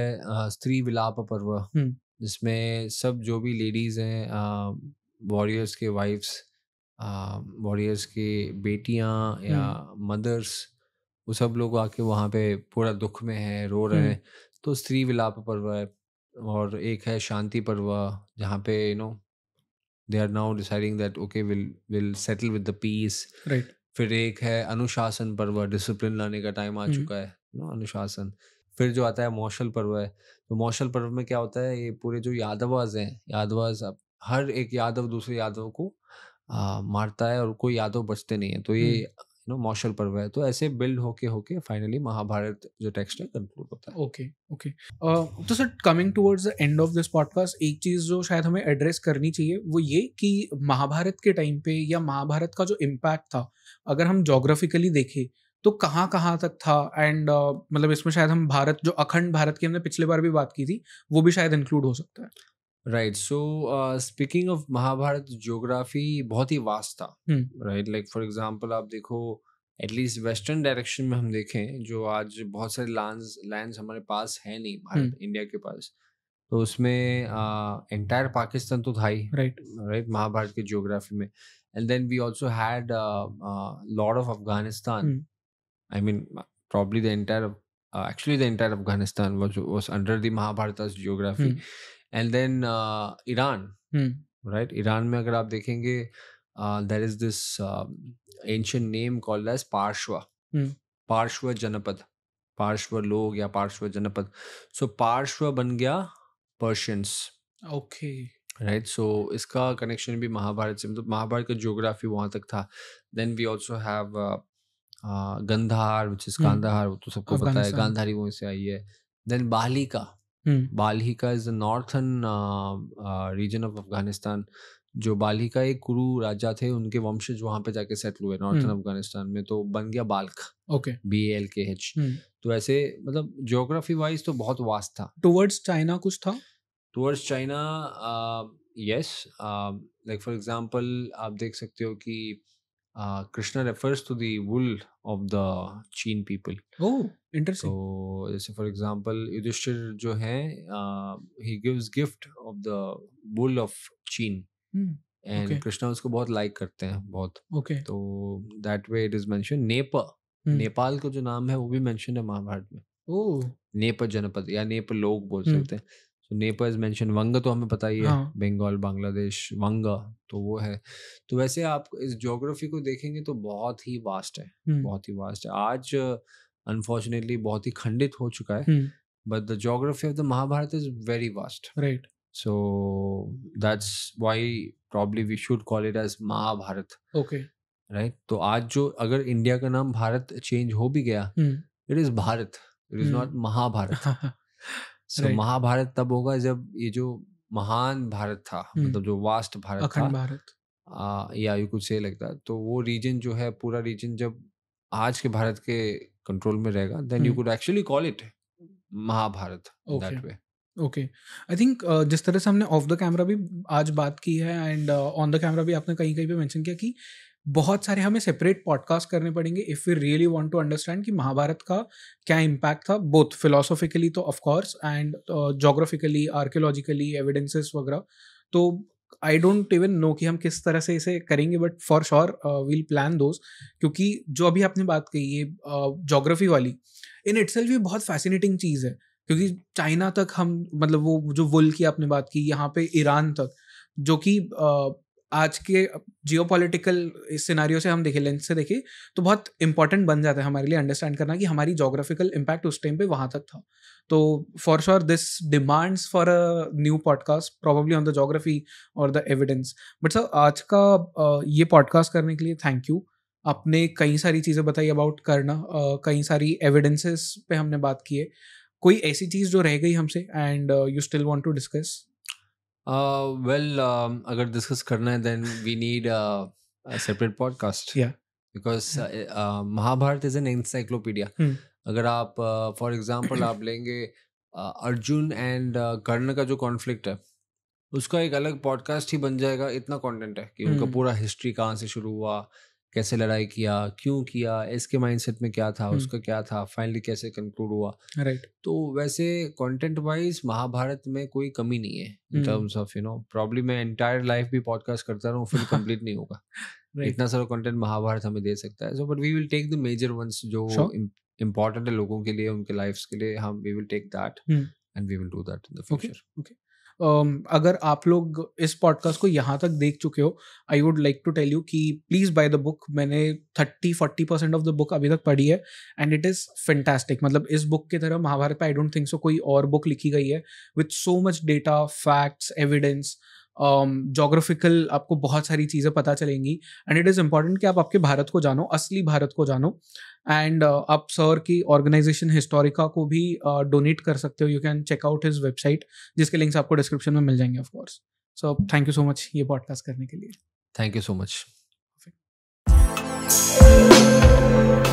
स्त्री विलाप पर्व हम्म। जिसमें सब जो भी लेडीज हैं वॉरियर्स के वाइफ्स वॉरियर्स के बेटियाँ या मदर्स हम्म। वो सब लोग आके वहाँ पे पूरा दुख में है रो रहे हम्म। हैं तो स्त्री विलाप पर्व है और एक है शांति पर्व जहाँ पे you know they are now deciding that okay will will settle with the peace right फिर एक है अनुशासन पर्व डिसिप्लिन लाने का टाइम आ हम्म। चुका है नो अनुशासन फिर जो आता है मौसल पर्व है तो मौसल पर्व में क्या होता है ये पूरे जो यादवाज हैं यादवाज अब हर एक यादव दूसरे यादव को आ, मारता है और कोई यादव बचते नहीं है तो ये हम्म। नो मौशल पर्व है तो ऐसे बिल्ड होके होके फाइनली महाभारत जो टेक्स्ट है कंक्लूड होता है ओके ओके तो sir coming towards the end of this podcast एक चीज़ जो शायद हमें एड्रेस करनी चाहिए वो ये कि महाभारत के टाइम पे या महाभारत का जो इम्पैक्ट था अगर हम जोग्राफिकली देखें तो कहाँ कहाँ तक था एंड uh, मतलब इसमें शायद हम भारत जो अखंड भारत की हमने पिछले बार भी बात की थी वो भी शायद इंक्लूड हो सकता है right so speaking of Mahabharata geography बहुत ही वास्ट था राइट लाइक फॉर एग्जांपल आप देखो एटलीस्ट वेस्टर्न डायरेक्शन में हम देखें जो आज बहुत सारे लैंड लैंड हमारे पास है नहीं भारत hmm. इंडिया के पास तो उसमें एंटायर uh, पाकिस्तान तो था ही राइट राइट महाभारत के ज्योग्राफी में and then we also had lord of Afghanistan I mean probably the entire uh, actually the entire Afghanistan was was under the and then Iran right Iran में अगर आप देखेंगे there is this ancient name called as Parshva Parshva Janapad पार्श्व लोग या पार्श्व जनपद सो so, पार्श्व बन गया पर्शियंस ओके राइट सो इसका कनेक्शन भी महाभारत से मतलब महाभारत का ज्योग्राफी वहां तक था then we also have Gandhar which is Gandhar वो तो सबको पता है गांधारी वहीं से आई है then Balika hmm. Balika is the northern region of Afghanistan जो बालिका एक कुरु राजा थे उनके वंशज वहां पे जाके सेटल हुए नॉर्थन हम्म। अफगानिस्तान में तो बन गया Balkh okay B L K H तो ऐसे मतलब ज्योग्राफी वाइज तो बहुत वास्ट था टुवर्ड्स चाइना कुछ था towards China yes like for example आप देख सकते हो कि Krishna refers to the wool of the Cheen people interesting तो जैसे फॉर एग्जांपल युधिष्ठिर जो है he gives gift of the bull of Cheen and Krishna उसको बहुत लाइक करते हैं बहुत ओके तो that way it is mention नेपा नेपाल का जो नाम है वो भी मेंशन है महाभारत में ओह oh. नेपा जनपद या नेप लोग बोल hmm. सकते हैं so Nep is mention Vang तो हमें पता ही है बंगाल बांग्लादेश वंग तो वो है तो वैसे आप इस ज्योग्राफी को देखेंगे तो बहुत ही वास्ट है hmm. बहुत ही वास्ट है आज अनफॉर्चुनेटली बहुत ही खंडित हो चुका है but the geography of the Mahabharata is very vast right so that's why probably we should call it as Mahabharata okay right तो आज जो अगर इंडिया का नाम भारत चेंज हो भी गया it is Bharat it is not Mahabharata so Mahabharata तब होगा जब ये जो महान भारत था मतलब जो वास्ट भारत था भारत या यू कुछ से लगता तो वो रीजन जो है पूरा रीजन जब आज के भारत के कंट्रोल में रहेगा then you could actually call it Mahabharata that way okay I think जिस तरह से हमने ऑफ द कैमरा भी आज बात की है एंड ऑन द कैमरा भी आपने कहीं कहीं पे मेंशन किया कि बहुत सारे हमें सेपरेट पॉडकास्ट करने पड़ेंगे if you really want to understand कि महाभारत का क्या इम्पैक्ट था बोथ फिलोसॉफिकली तो of course and geographically archaeologically evidences वगैरह तो आई डोंट इवन नो कि हम किस तरह से इसे करेंगे but for sure we'll plan those क्योंकि जो अभी आपने बात कही ये जोग्राफी uh, वाली इन इट भी बहुत फैसिनेटिंग चीज़ है क्योंकि चाइना तक हम मतलब वो जो वुल की आपने बात की यहाँ पे ईरान तक जो कि uh, आज के जियो पोलिटिकल सिनारियों से हम देखे लेंस से देखें तो बहुत इंपॉर्टेंट बन जाता है हमारे लिए अंडरस्टैंड करना कि हमारी जोग्राफिकल इम्पैक्ट उस टाइम पे वहाँ तक था तो for sure this demands for a new podcast probably on the geography और द एविडेंस बट सर आज का ये पॉडकास्ट करने के लिए थैंक यू आपने कई सारी चीज़ें बताई अबाउट करना कई सारी एविडेंसेस पे हमने बात की है कोई ऐसी चीज़ जो रह गई हमसे and you still want to discuss well uh, um, अगर डिस्कस करना है then we need a separate podcast. Yeah. Because uh, uh, Mahabharata is an encyclopedia. Hmm. अगर आप फॉर uh, एग्जाम्पल आप लेंगे uh, Arjun and uh, Karna का जो conflict है उसका एक अलग पॉडकास्ट ही बन जाएगा इतना कंटेंट है कि उनका hmm. पूरा हिस्ट्री कहाँ से शुरू हुआ कैसे लड़ाई किया क्यों किया इसके माइंडसेट में क्या था उसका क्या था फाइनली कैसे कंक्लूड हुआ राइट right. तो वैसे कंटेंट वाइज महाभारत में कोई कमी नहीं है in terms of you know probably मैं एंटायर लाइफ भी पॉडकास्ट करता रहा फिर कंप्लीट नहीं होगा right. इतना सारा कंटेंट महाभारत हमें दे सकता है so but we will take the major ones जो इम्पोर्टेंट sure. है लोगों के लिए उनके लाइफ के लिए हम we will take that and we will do that in the future okay अगर आप लोग इस पॉडकास्ट को यहाँ तक देख चुके हो I would like to tell you कि प्लीज़ बाय द बुक मैंने thirty forty percent of the book अभी तक पढ़ी है एंड इट इज़ फेंटेस्टिक मतलब इस बुक की तरह महाभारत पर आई डोंट थिंक सो कोई और बुक लिखी गई है with so much data facts evidence geographical आपको बहुत सारी चीज़ें पता चलेंगी एंड इट इज़ इम्पॉर्टेंट कि आप आपके भारत को जानो असली भारत को जानो एंड uh, आप सर की ऑर्गेनाइजेशन हिस्टोरिका को भी डोनेट uh, कर सकते हो you can check out his website जिसके लिंक्स आपको डिस्क्रिप्शन में मिल जाएंगे of course so thank you so much ये पॉडकास्ट करने के लिए थैंक यू सो मच